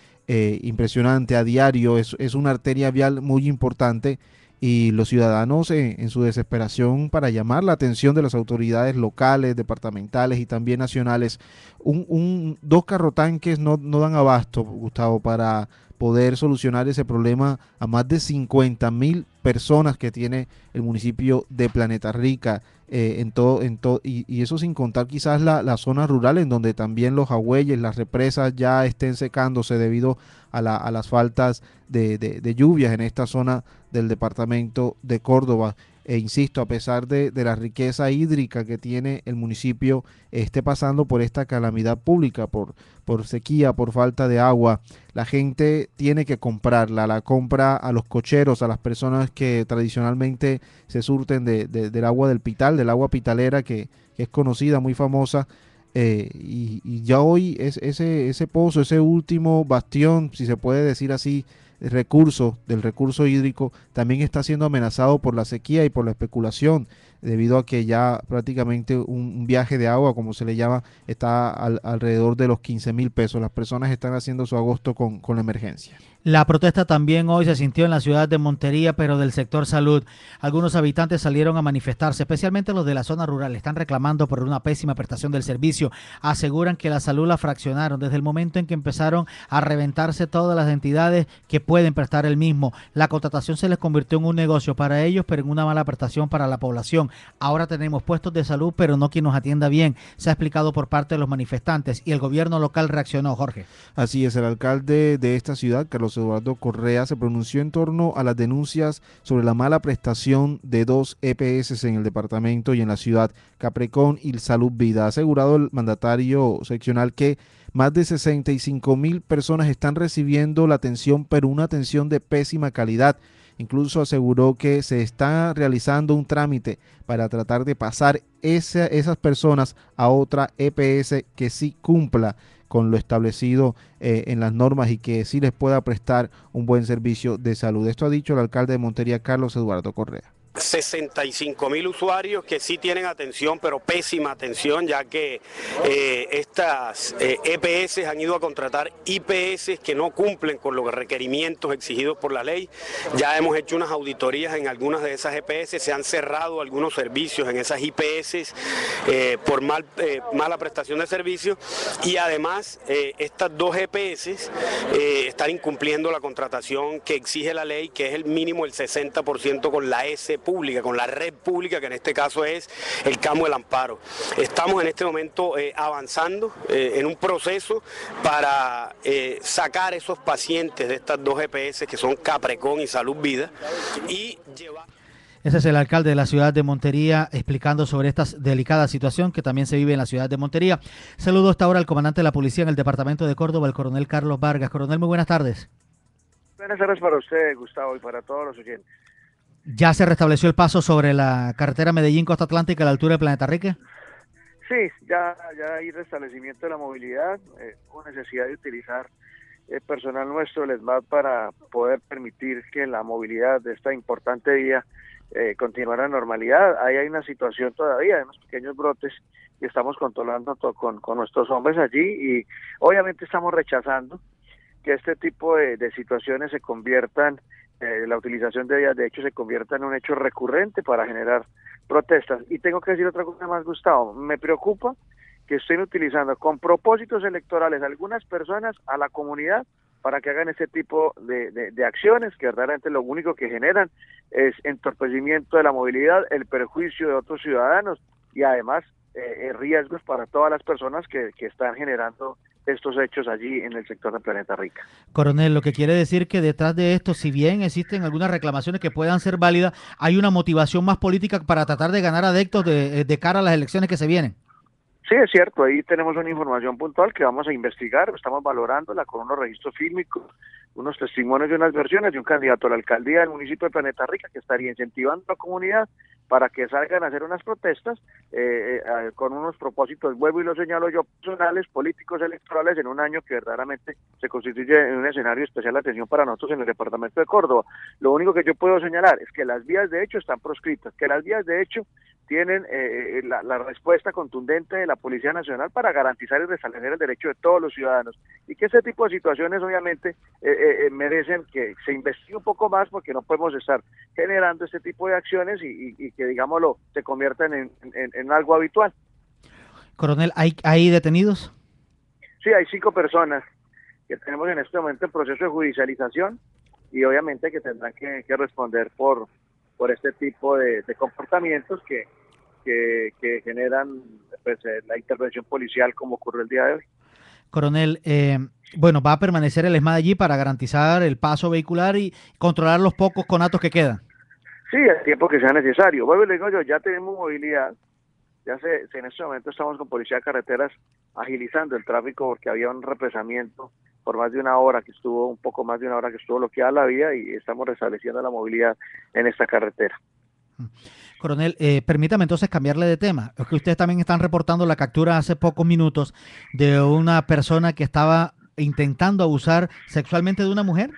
impresionante a diario, es, es, una arteria vial muy importante y los ciudadanos eh, en, su desesperación para llamar la atención de las autoridades locales, departamentales y también nacionales. Un, dos carrotanques no, no dan abasto, Gustavo, para poder solucionar ese problema a más de 50 mil personas que tiene el municipio de Planeta Rica. Eh, en todo, en todo, y, eso sin contar quizás la, zona rural en donde también los agüeyes, las represas ya estén secándose debido a, la, las faltas de, de lluvias en esta zona del departamento de Córdoba. E insisto, a pesar de, la riqueza hídrica que tiene el municipio, esté pasando por esta calamidad pública, por, por sequía, por falta de agua. La gente tiene que comprarla, la compra a los cocheros, a las personas que tradicionalmente se surten de, del agua del pital, del agua pitalera que, es conocida, muy famosa. Eh, y, y, ya hoy es, ese, ese pozo, ese último bastión, si se puede decir así, recurso del recurso hídrico, también está siendo amenazado por la sequía y por la especulación, debido a que ya prácticamente un, viaje de agua, como se le llama, está alrededor de los 15 mil pesos. Las personas están haciendo su agosto con, con la emergencia. La protesta también hoy se sintió en la ciudad de Montería, pero del sector salud. Algunos habitantes salieron a manifestarse, especialmente los de la zona rural. Están reclamando por una pésima prestación del servicio. Aseguran que la salud la fraccionaron desde el momento en que empezaron a reventarse todas las entidades que pueden prestar el mismo. La contratación se les convirtió en un negocio para ellos, pero en una mala prestación para la población. Ahora tenemos puestos de salud, pero no quien nos atienda bien. Se ha explicado por parte de los manifestantes y el gobierno local reaccionó, Jorge. Así es, el alcalde de esta ciudad, Carlos Eduardo Correa se pronunció en torno a las denuncias sobre la mala prestación de dos EPS en el departamento y en la ciudad Caprecón y Salud Vida. Ha asegurado el mandatario seccional que más de 65 mil personas están recibiendo la atención, pero una atención de pésima calidad. Incluso aseguró que se está realizando un trámite para tratar de pasar esas personas a otra EPS que sí cumpla con lo establecido eh, en las normas y que sí les pueda prestar un buen servicio de salud. Esto ha dicho el alcalde de Montería, Carlos Eduardo Correa. 65 mil usuarios que sí tienen atención, pero pésima atención, ya que eh, estas EPS eh, e han ido a contratar IPS que no cumplen con los requerimientos exigidos por la ley. Ya hemos hecho unas auditorías en algunas de esas EPS, se han cerrado algunos servicios en esas IPS eh, por mala prestación de servicios y además estas dos EPS están incumpliendo la contratación que exige la ley, que es el mínimo el 60% con la SP pública, con la red pública, que en este caso es el Camo del Amparo. Estamos en este momento eh, avanzando eh, en un proceso para eh, sacar esos pacientes de estas dos EPS que son Caprecón y Salud Vida y llevar... Ese es el alcalde de la ciudad de Montería explicando sobre esta delicada situación que también se vive en la ciudad de Montería. Saludo hasta ahora al comandante de la policía en el departamento de Córdoba, el coronel Carlos Vargas. Coronel, muy buenas tardes. Buenas tardes para usted, Gustavo, y para todos los oyentes. ¿Ya se restableció el paso sobre la carretera Medellín-Costa Atlántica a la altura de Planeta Rica? Sí, ya, hay restablecimiento de la movilidad, eh, Hubo necesidad de utilizar el eh, personal nuestro, el ESMAD, para poder permitir que la movilidad de esta importante vía eh, continuara en normalidad. Ahí hay una situación todavía, hay unos pequeños brotes y estamos controlando con, nuestros hombres allí y obviamente estamos rechazando que este tipo de, de situaciones se conviertan eh, la utilización de ellas de hecho se convierta en un hecho recurrente para generar protestas. Y tengo que decir otra cosa más, Gustavo, me preocupa que estén utilizando con propósitos electorales algunas personas a la comunidad para que hagan ese tipo de, acciones que realmente lo único que generan es entorpecimiento de la movilidad, el perjuicio de otros ciudadanos y además eh, eh, riesgos para todas las personas que, que están generando estos hechos allí en el sector de Planeta Rica. Coronel, lo que quiere decir que detrás de esto, si bien existen algunas reclamaciones que puedan ser válidas, hay una motivación más política para tratar de ganar adeptos de, eh, de cara a las elecciones que se vienen. Sí, es cierto, ahí tenemos una información puntual que vamos a investigar, estamos valorándola con unos registros fílmicos, unos testimonios y unas versiones de un candidato a la alcaldía del municipio de Planeta Rica que estaría incentivando a la comunidad para que salgan a hacer unas protestas eh, eh, con unos propósitos, vuelvo y lo señalo yo, personales, políticos, electorales, en un año que verdaderamente se constituye en un escenario especial de atención para nosotros en el departamento de Córdoba. Lo único que yo puedo señalar es que las vías de hecho están proscritas, que las vías de hecho tienen eh, eh, la, respuesta contundente de la Policía Nacional para garantizar y restablecer el derecho de todos los ciudadanos. Y que ese tipo de situaciones obviamente eh, merecen que se investigue un poco más porque no podemos estar generando este tipo de acciones y, que, digámoslo, se conviertan en, algo habitual. Coronel, ¿hay, ¿hay detenidos? Sí, hay cinco personas que tenemos en este momento en proceso de judicialización y obviamente que tendrán que, responder por, por este tipo de comportamientos que, que, generan pues, eh, la intervención policial como ocurre el día de hoy. Coronel, eh, bueno, va a permanecer el ESMAD allí para garantizar el paso vehicular y controlar los pocos conatos que quedan. Sí, el tiempo que sea necesario. Bueno, digo yo, ya tenemos movilidad, ya sé, en este momento estamos con Policía de Carreteras agilizando el tráfico porque había un represamiento por más de una hora que estuvo, un poco más de una hora que estuvo bloqueada la vía y estamos restableciendo la movilidad en esta carretera. Mm. Coronel, eh, permítame entonces cambiarle de tema. Es que ustedes también están reportando la captura hace pocos minutos de una persona que estaba intentando abusar sexualmente de una mujer.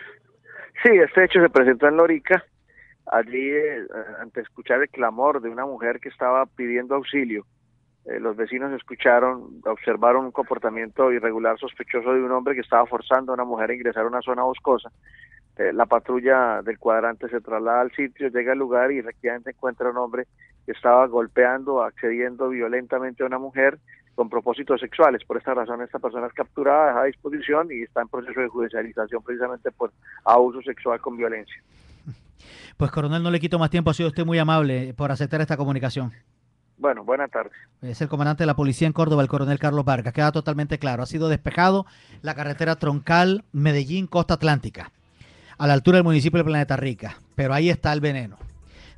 Sí, este hecho se presentó en Lorica. Allí, eh, ante escuchar el clamor de una mujer que estaba pidiendo auxilio, eh, los vecinos escucharon, observaron un comportamiento irregular sospechoso de un hombre que estaba forzando a una mujer a ingresar a una zona boscosa. Eh, la patrulla del cuadrante se traslada al sitio, llega al lugar y efectivamente encuentra a un hombre que estaba golpeando, accediendo violentamente a una mujer con propósitos sexuales. Por esta razón, esta persona es capturada, dejada a disposición y está en proceso de judicialización precisamente por abuso sexual con violencia. Pues coronel, no le quito más tiempo, ha sido usted muy amable por aceptar esta comunicación. Bueno, buenas tardes. Es el comandante de la policía en Córdoba, el coronel Carlos Vargas. Queda totalmente claro. Ha sido despejado la carretera troncal Medellín-Costa Atlántica, a la altura del municipio de Planeta Rica. Pero ahí está el veneno.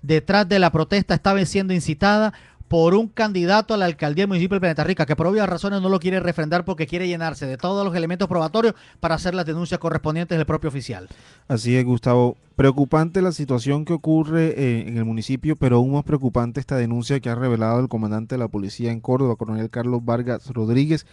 Detrás de la protesta estaba siendo incitada por un candidato a la alcaldía del municipio de Planeta Rica, que por obvias razones no lo quiere refrendar porque quiere llenarse de todos los elementos probatorios para hacer las denuncias correspondientes del propio oficial. Así es, Gustavo. Preocupante la situación que ocurre eh, en el municipio, pero aún más preocupante esta denuncia que ha revelado el comandante de la policía en Córdoba, coronel Carlos Vargas Rodríguez,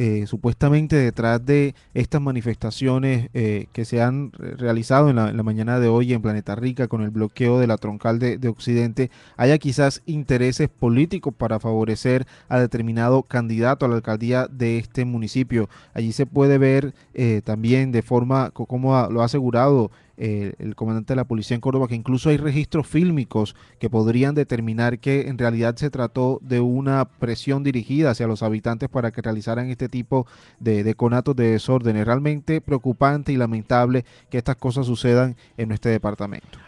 eh, supuestamente detrás de estas manifestaciones eh, que se han realizado en la, mañana de hoy en Planeta Rica con el bloqueo de la troncal de, Occidente, haya quizás intereses políticos para favorecer a determinado candidato a la alcaldía de este municipio. Allí se puede ver eh, también de forma, como lo ha asegurado eh, el comandante de la policía en Córdoba, que incluso hay registros fílmicos que podrían determinar que en realidad se trató de una presión dirigida hacia los habitantes para que realizaran este tipo de, de conatos de desórdenes. Realmente preocupante y lamentable que estas cosas sucedan en nuestro departamento.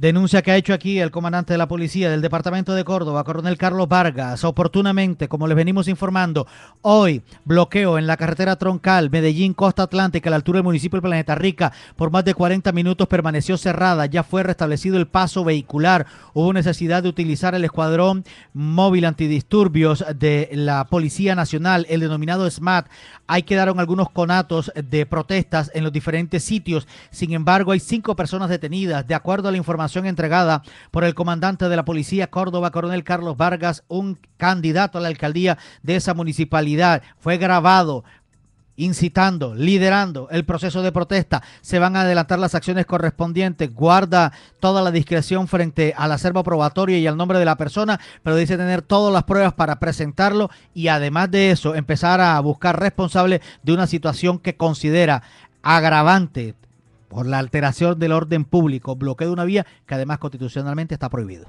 Denuncia que ha hecho aquí el comandante de la policía del departamento de Córdoba, coronel Carlos Vargas. Oportunamente, como les venimos informando, hoy bloqueo en la carretera troncal Medellín-Costa Atlántica, a la altura del municipio de Planeta Rica, por más de 40 minutos permaneció cerrada. Ya fue restablecido el paso vehicular. Hubo necesidad de utilizar el escuadrón móvil antidisturbios de la Policía Nacional, el denominado SMAT. Ahí quedaron algunos conatos de protestas en los diferentes sitios. Sin embargo, hay cinco personas detenidas. De acuerdo a la información, entregada por el comandante de la policía Córdoba, coronel Carlos Vargas, un candidato a la alcaldía de esa municipalidad. Fue grabado incitando, liderando el proceso de protesta. Se van a adelantar las acciones correspondientes. Guarda toda la discreción frente al acervo probatorio y al nombre de la persona, pero dice tener todas las pruebas para presentarlo y además de eso empezar a buscar responsable de una situación que considera agravante por la alteración del orden público, bloqueo de una vía que además constitucionalmente está prohibido.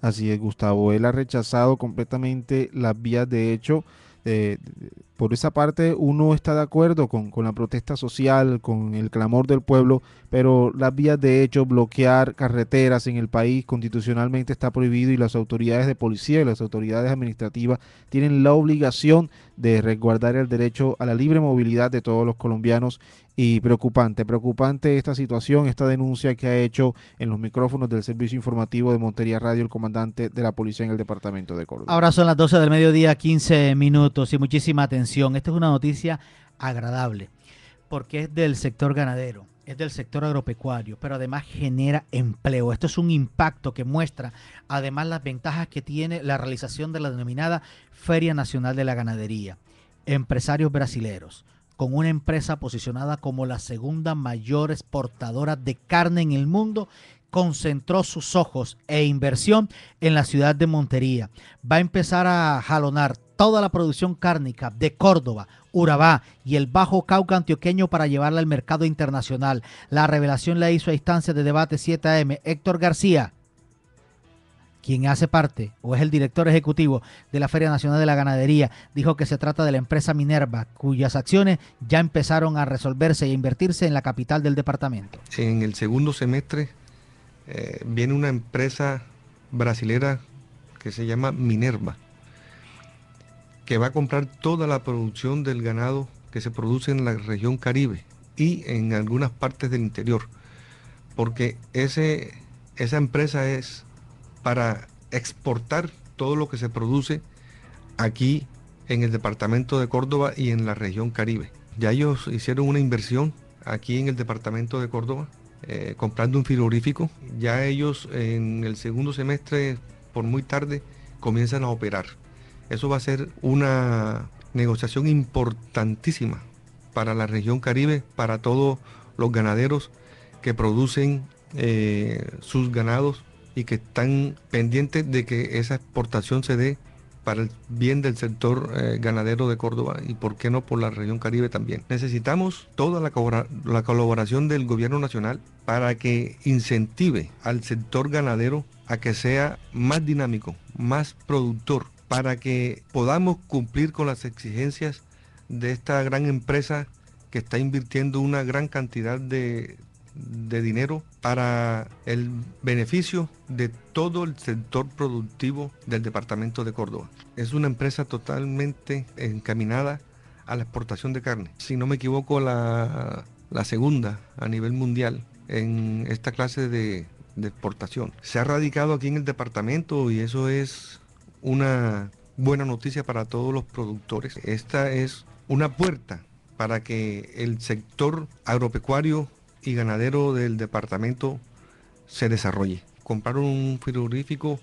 Así es, Gustavo. Él ha rechazado completamente las vías de hecho. Eh, por esa parte uno está de acuerdo con, la protesta social, con el clamor del pueblo, pero las vías de hecho, bloquear carreteras en el país constitucionalmente está prohibido y las autoridades de policía y las autoridades administrativas tienen la obligación de resguardar el derecho a la libre movilidad de todos los colombianos y preocupante, preocupante esta situación, esta denuncia que ha hecho en los micrófonos del Servicio Informativo de Montería Radio el comandante de la policía en el departamento de Córdoba. Ahora son las 12 del mediodía, 15 minutos y muchísima atención esta es una noticia agradable porque es del sector ganadero, es del sector agropecuario, pero además genera empleo. Esto es un impacto que muestra además las ventajas que tiene la realización de la denominada Feria Nacional de la Ganadería. Empresarios brasileños con una empresa posicionada como la segunda mayor exportadora de carne en el mundo, concentró sus ojos e inversión en la ciudad de Montería. Va a empezar a jalonar toda la producción cárnica de Córdoba, Urabá y el Bajo Cauca antioqueño para llevarla al mercado internacional. La revelación la hizo a instancia de debate 7am Héctor García, quien hace parte o es el director ejecutivo de la Feria Nacional de la Ganadería, dijo que se trata de la empresa Minerva, cuyas acciones ya empezaron a resolverse e invertirse en la capital del departamento. En el segundo semestre eh, viene una empresa brasilera que se llama Minerva que va a comprar toda la producción del ganado que se produce en la región Caribe y en algunas partes del interior, porque ese, esa empresa es para exportar todo lo que se produce aquí en el departamento de Córdoba y en la región Caribe. Ya ellos hicieron una inversión aquí en el departamento de Córdoba, eh, comprando un frigorífico. Ya ellos en el segundo semestre, por muy tarde, comienzan a operar. Eso va a ser una negociación importantísima para la región Caribe, para todos los ganaderos que producen eh, sus ganados y que están pendientes de que esa exportación se dé para el bien del sector eh, ganadero de Córdoba y por qué no por la región Caribe también. Necesitamos toda la colaboración del gobierno nacional para que incentive al sector ganadero a que sea más dinámico, más productor, para que podamos cumplir con las exigencias de esta gran empresa que está invirtiendo una gran cantidad de, dinero para el beneficio de todo el sector productivo del departamento de Córdoba. Es una empresa totalmente encaminada a la exportación de carne. Si no me equivoco, la, segunda a nivel mundial en esta clase de exportación. Se ha radicado aquí en el departamento y eso es una buena noticia para todos los productores. Esta es una puerta para que el sector agropecuario y ganadero del departamento se desarrolle. Compraron un frigorífico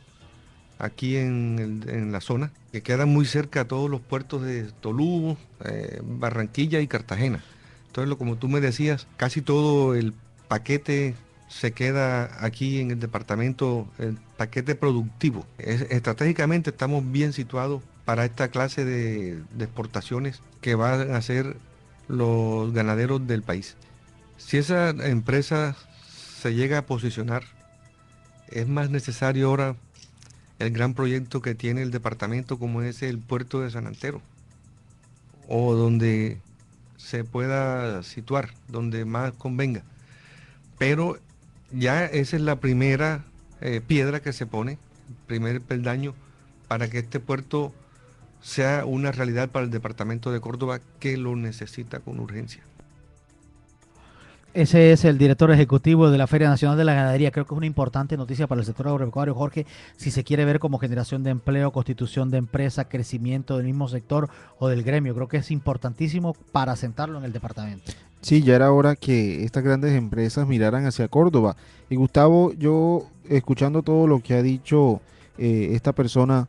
aquí en, la zona, que queda muy cerca a todos los puertos de Tolú, eh, Barranquilla y Cartagena. Entonces, lo, como tú me decías, casi todo el paquete se queda aquí en el departamento el paquete productivo. estratégicamente estamos bien situados para esta clase de, exportaciones que van a hacer los ganaderos del país. Si esa empresa se llega a posicionar, es más necesario ahora el gran proyecto que tiene el departamento como es el puerto de San Antero, o donde se pueda situar, donde más convenga. Pero ya esa es la primera eh, piedra que se pone, primer peldaño, para que este puerto sea una realidad para el departamento de Córdoba que lo necesita con urgencia. Ese es el director ejecutivo de la Feria Nacional de la Ganadería. Creo que es una importante noticia para el sector agropecuario, Jorge, si se quiere ver como generación de empleo, constitución de empresa, crecimiento del mismo sector o del gremio. Creo que es importantísimo para sentarlo en el departamento. Sí, ya era hora que estas grandes empresas miraran hacia Córdoba. Y Gustavo, yo escuchando todo lo que ha dicho eh, esta persona,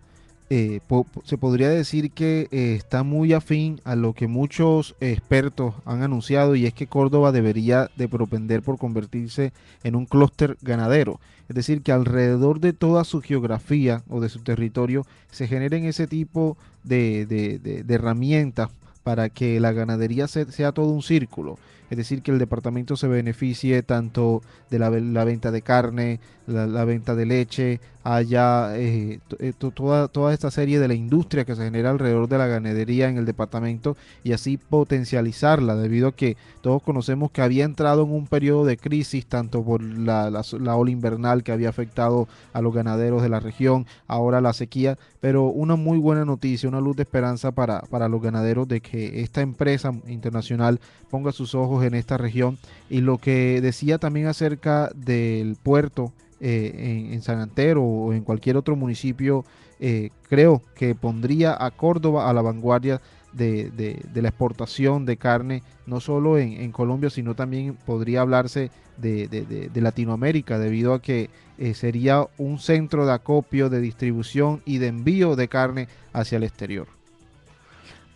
eh, se podría decir que eh, está muy afín a lo que muchos expertos han anunciado y es que Córdoba debería de propender por convertirse en un clúster ganadero. Es decir, que alrededor de toda su geografía o de su territorio se generen ese tipo de herramientas para que la ganadería sea todo un círculo. Es decir, que el departamento se beneficie tanto de la, venta de carne, la, venta de leche, allá eh, eh, toda, toda esta serie de la industria que se genera alrededor de la ganadería en el departamento y así potencializarla, debido a que todos conocemos que había entrado en un periodo de crisis, tanto por la, la, ola invernal que había afectado a los ganaderos de la región, ahora la sequía, pero una muy buena noticia, una luz de esperanza para, para los ganaderos de que esta empresa internacional ponga sus ojos en esta región y lo que decía también acerca del puerto eh, en, San Antero o en cualquier otro municipio, eh, creo que pondría a Córdoba a la vanguardia de, la exportación de carne, no solo en, Colombia, sino también podría hablarse de, Latinoamérica, debido a que eh, sería un centro de acopio, de distribución y de envío de carne hacia el exterior.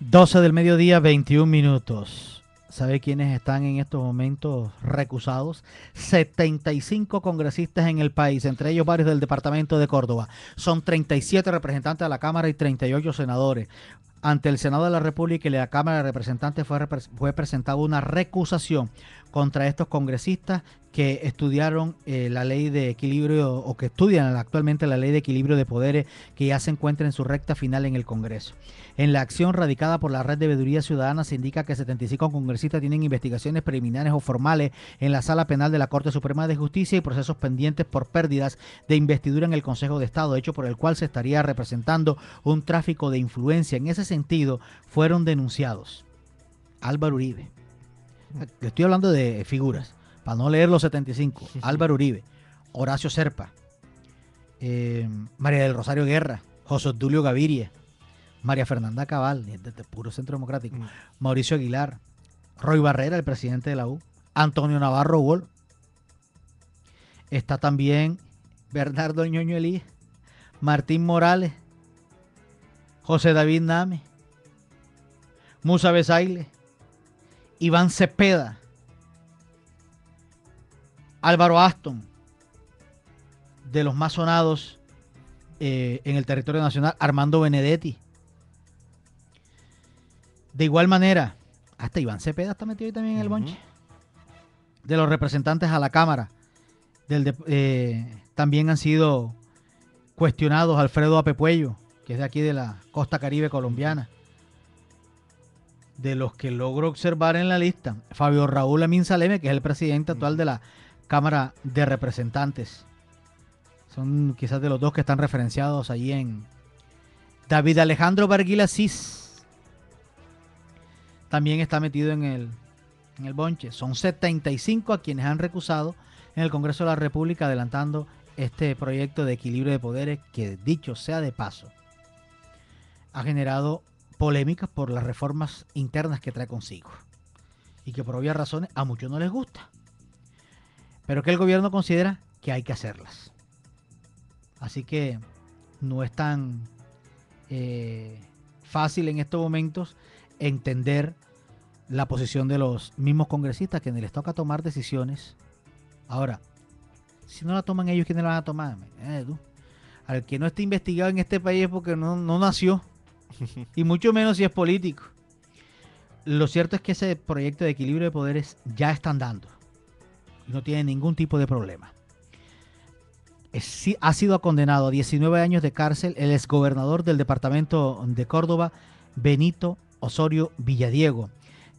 12 del mediodía, 21 minutos. ¿Sabe quiénes están en estos momentos recusados? 75 congresistas en el país, entre ellos varios del departamento de Córdoba. Son 37 representantes de la Cámara y 38 senadores. Ante el Senado de la República y la Cámara de Representantes fue, fue presentada una recusación contra estos congresistas que estudiaron eh, la ley de equilibrio o que estudian actualmente la ley de equilibrio de poderes que ya se encuentra en su recta final en el Congreso. En la acción radicada por la Red de Veeduría Ciudadana se indica que 75 congresistas tienen investigaciones preliminares o formales en la Sala Penal de la Corte Suprema de Justicia y procesos pendientes por pérdidas de investidura en el Consejo de Estado, hecho por el cual se estaría representando un tráfico de influencia. En ese sentido, fueron denunciados Álvaro Uribe, estoy hablando de figuras, para no leer los 75, Álvaro Uribe, Horacio Serpa, eh, María del Rosario Guerra, José Dulio Gaviria, María Fernanda Cabal, puro centro democrático, mm. Mauricio Aguilar, Roy Barrera, el presidente de la U, Antonio Navarro Gol, está también Bernardo Ñoño Elías, Martín Morales, José David Name, Musa Besaile, Iván Cepeda, Álvaro Aston, de los más sonados eh, en el territorio nacional, Armando Benedetti. De igual manera, hasta Iván Cepeda está metido ahí también en el bonche. De los representantes a la Cámara, eh, también han sido cuestionados Alfredo Apepuello, que es de aquí de la costa caribe colombiana de los que logro observar en la lista, Fabio Raúl Amin Saleme, que es el presidente actual de la Cámara de Representantes. Son quizás de los dos que están referenciados allí en David Alejandro Barguila Cis. También está metido en el, en el bonche. Son 75 a quienes han recusado en el Congreso de la República adelantando este proyecto de equilibrio de poderes que, dicho sea de paso, ha generado polémicas por las reformas internas que trae consigo y que por obvias razones a muchos no les gusta, pero que el gobierno considera que hay que hacerlas. Así que no es tan eh, fácil en estos momentos entender la posición de los mismos congresistas que les toca tomar decisiones. Ahora, si no la toman ellos, ¿quiénes la van a tomar? Eh, Al que no esté investigado en este país porque no, no nació, y mucho menos si es político. Lo cierto es que ese proyecto de equilibrio de poderes ya están dando. No tiene ningún tipo de problema. ha sido condenado a 19 años de cárcel el exgobernador del departamento de Córdoba, Benito Osorio Villadiego,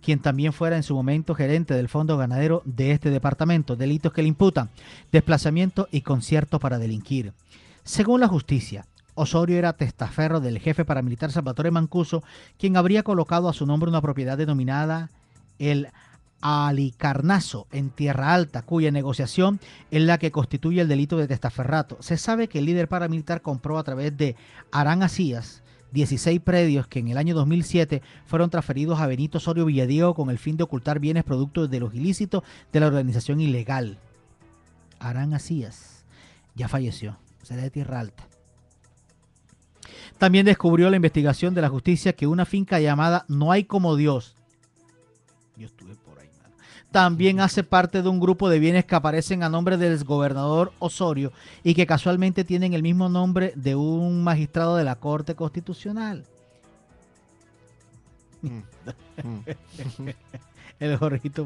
quien también fuera en su momento gerente del Fondo Ganadero de este departamento. Delitos que le imputan, desplazamiento y concierto para delinquir. Según la justicia, Osorio era testaferro del jefe paramilitar Salvatore Mancuso, quien habría colocado a su nombre una propiedad denominada el Alicarnazo en Tierra Alta, cuya negociación es la que constituye el delito de testaferrato. Se sabe que el líder paramilitar compró a través de Arán Acías 16 predios que en el año 2007 fueron transferidos a Benito Osorio Villadiego con el fin de ocultar bienes producto de los ilícitos de la organización ilegal. Arán Asías ya falleció, será de Tierra Alta. También descubrió la investigación de la justicia que una finca llamada No hay como Dios, yo estuve por ahí, también hace parte de un grupo de bienes que aparecen a nombre del gobernador Osorio y que casualmente tienen el mismo nombre de un magistrado de la Corte Constitucional. Mm. Mm. el Jorgito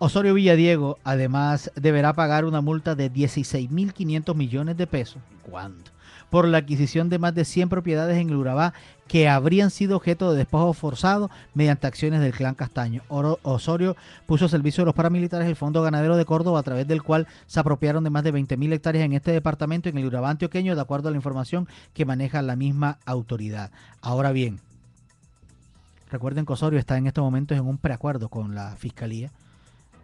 Osorio Villadiego además deberá pagar una multa de 16.500 millones de pesos. ¿Cuándo? Por la adquisición de más de 100 propiedades en el Urabá que habrían sido objeto de despojo forzado mediante acciones del clan Castaño. Osorio puso servicio de los paramilitares el Fondo Ganadero de Córdoba, a través del cual se apropiaron de más de 20.000 hectáreas en este departamento, en el Urabá antioqueño, de acuerdo a la información que maneja la misma autoridad. Ahora bien, recuerden que Osorio está en estos momentos en un preacuerdo con la Fiscalía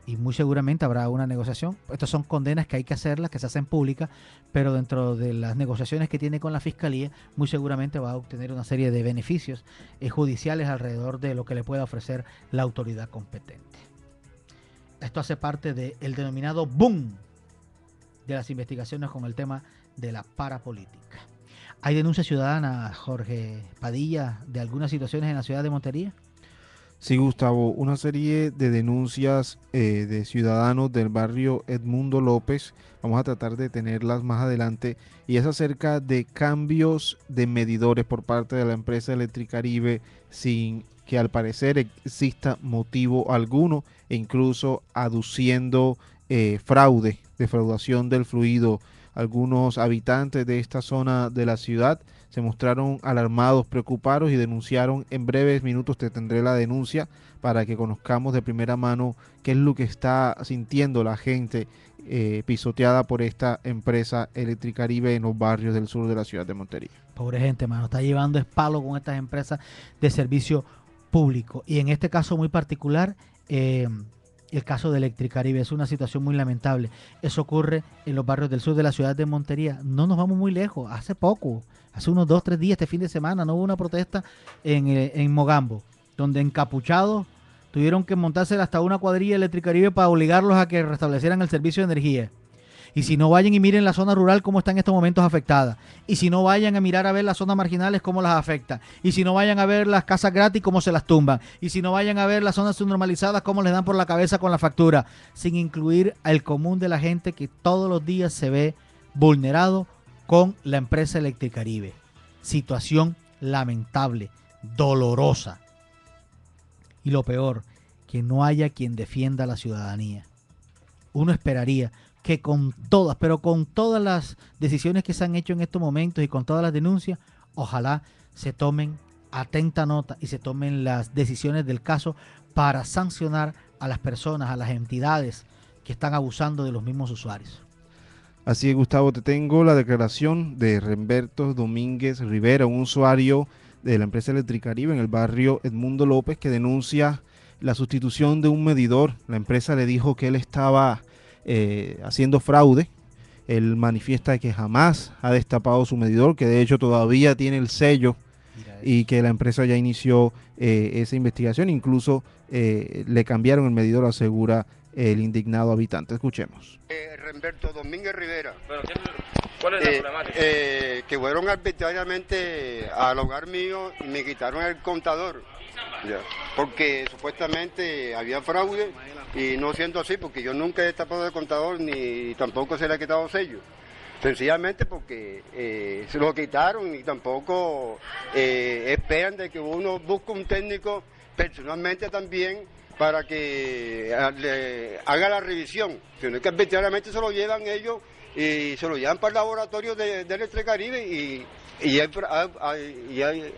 y muy seguramente habrá una negociación. Estas son condenas que hay que hacerlas, que se hacen públicas, pero dentro de las negociaciones que tiene con la Fiscalía, muy seguramente va a obtener una serie de beneficios eh, judiciales alrededor de lo que le pueda ofrecer la autoridad competente. Esto hace parte del denominado boom de las investigaciones con el tema de la parapolítica. ¿Hay denuncia ciudadana, Jorge Padilla, de algunas situaciones en la ciudad de Montería? Sí, Gustavo, una serie de denuncias eh, de ciudadanos del barrio Edmundo López, vamos a tratar de tenerlas más adelante, y es acerca de cambios de medidores por parte de la empresa Electricaribe sin que al parecer exista motivo alguno e incluso aduciendo eh, fraude, defraudación del fluido. Algunos habitantes de esta zona de la ciudad se mostraron alarmados, preocupados y denunciaron. En breves minutos te tendré la denuncia para que conozcamos de primera mano qué es lo que está sintiendo la gente eh, pisoteada por esta empresa Electricaribe en los barrios del sur de la ciudad de Montería. Pobre gente, mano, está llevando espalo con estas empresas de servicio público. Y en este caso muy particular, eh, el caso de Electricaribe. Es una situación muy lamentable. Eso ocurre en los barrios del sur de la ciudad de Montería. No nos vamos muy lejos. Hace poco, hace unos dos, tres días, este fin de semana, no hubo una protesta en, eh, Mogambo, donde encapuchados tuvieron que montarse hasta una cuadrilla Electricaribe para obligarlos a que restablecieran el servicio de energía. Y si no vayan y miren la zona rural, cómo está en estos momentos afectada. Y si no vayan a mirar a ver las zonas marginales, cómo las afecta. Y si no vayan a ver las casas gratis, cómo se las tumban. Y si no vayan a ver las zonas subnormalizadas, cómo les dan por la cabeza con la factura. Sin incluir al común de la gente que todos los días se ve vulnerado con la empresa Electricaribe. Situación lamentable, dolorosa. Y lo peor, que no haya quien defienda a la ciudadanía. Uno esperaría que con todas, pero con todas las decisiones que se han hecho en estos momentos y con todas las denuncias, ojalá se tomen atenta nota y se tomen las decisiones del caso para sancionar a las personas, a las entidades que están abusando de los mismos usuarios. Así es, Gustavo, te tengo la declaración de Remberto Domínguez Rivera, un usuario de la empresa Electricaribe en el barrio Edmundo López, que denuncia la sustitución de un medidor. La empresa le dijo que él estaba eh, haciendo fraude. Él manifiesta que jamás ha destapado su medidor, que de hecho todavía tiene el sello y que la empresa ya inició eh, esa investigación. Incluso eh, le cambiaron el medidor, asegura el indignado habitante. Escuchemos. Eh, Domínguez Rivera. que fueron arbitrariamente al hogar mío y me quitaron el contador. Porque supuestamente había fraude y no siendo así, porque yo nunca he tapado de contador ni tampoco se le ha quitado sello. Sencillamente porque eh, se lo quitaron y tampoco eh, esperan de que uno busque un técnico personalmente también para que ah, haga la revisión, sino que arbitrariamente se lo llevan ellos y se lo llevan para el laboratorio del de Caribe y,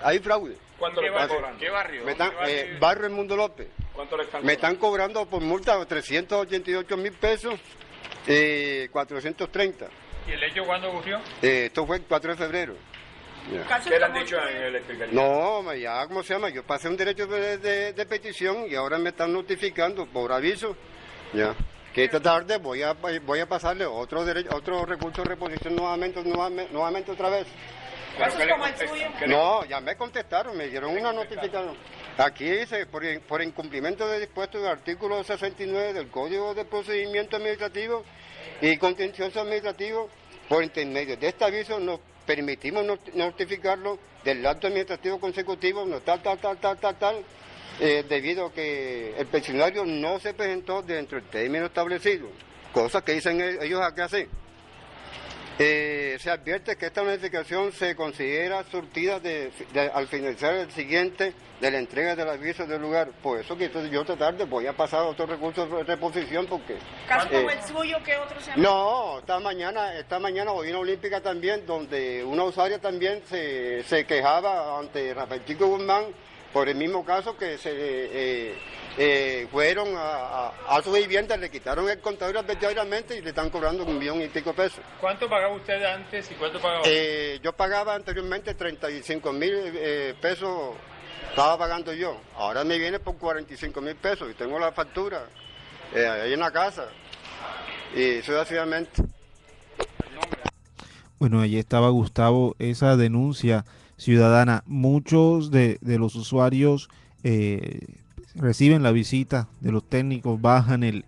hay fraude. ¿Cuánto le están cobrando? ¿Qué barrio? barrio? El eh, Mundo López. ¿Cuánto le están cobrando? Me están cobrando por multa 388 mil pesos y eh, 430. ¿Y el hecho cuándo ocurrió? Eh, esto fue el 4 de febrero. ¿Qué le han dicho este? en electricidad? No, ya, ¿cómo se llama? Yo pasé un derecho de, petición y ahora me están notificando por aviso. Ya que esta tarde voy a voy a pasarle otro derecho, otro recurso de reposición nuevamente, nuevamente otra vez. No, ya me contestaron, me dieron una notificación. Aquí dice, por, incumplimiento de dispuesto del artículo 69 del Código de Procedimiento Administrativo y Contencioso Administrativo, por intermedio de este aviso nos permitimos notificarlo del acto administrativo consecutivo, no tal, tal, tal, tal, tal, tal, eh, debido a que el pensionario no se presentó dentro del término establecido, cosa que dicen e, ellos aquí así. Eh, se advierte que esta notificación se considera surtida de, al finalizar el siguiente de la entrega de las visas del lugar. Por eso que yo esta tarde voy a pasar otro recurso recursos de reposición porque... ¿Caso como eh, el suyo que otro se No, esta mañana, esta mañana hoy en Olímpica también, donde una usuaria también se, se quejaba ante Rafael Chico Guzmán por el mismo caso que se eh, eh, fueron a, su vivienda, le quitaron el contador arbitrariamente y le están cobrando un millón y pico pesos. ¿Cuánto pagaba usted antes y cuánto pagaba? Eh, yo pagaba anteriormente 35 mil eh, pesos, estaba pagando yo. Ahora me viene por 45 mil pesos y tengo la factura ahí en la casa. Y sucesivamente Bueno, allí estaba Gustavo, esa denuncia ciudadana. Muchos de, los usuarios eh, reciben la visita de los técnicos, bajan el,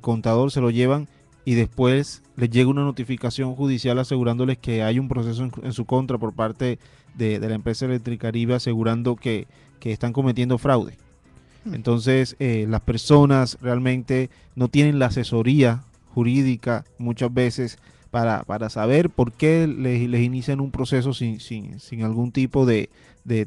contador, se lo llevan y después les llega una notificación judicial asegurándoles que hay un proceso en, su contra por parte de, la empresa eléctrica Electricaribe asegurando que, que están cometiendo fraude. Hmm. Entonces, eh, las personas realmente no tienen la asesoría jurídica muchas veces para, para saber por qué les, inician un proceso sin, sin, sin algún tipo de,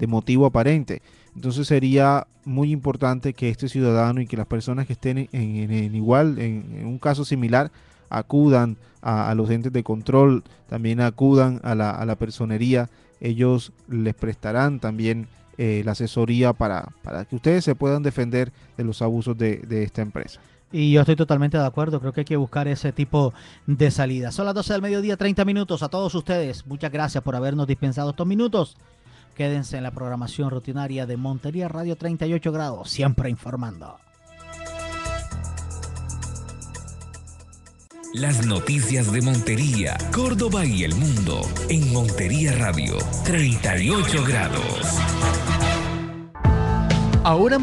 motivo aparente. Entonces sería muy importante que este ciudadano y que las personas que estén en, en, igual, en, un caso similar, acudan a, los entes de control, también acudan a la, a la personería. Ellos les prestarán también eh, la asesoría para, para, que ustedes se puedan defender de los abusos de, de esta empresa. Y yo estoy totalmente de acuerdo, creo que hay que buscar ese tipo de salida. Son las 12 del mediodía, 30 minutos a todos ustedes. Muchas gracias por habernos dispensado estos minutos. Quédense en la programación rutinaria de Montería Radio 38 grados, siempre informando. Las noticias de Montería, Córdoba y el mundo en Montería Radio 38 grados. Ahora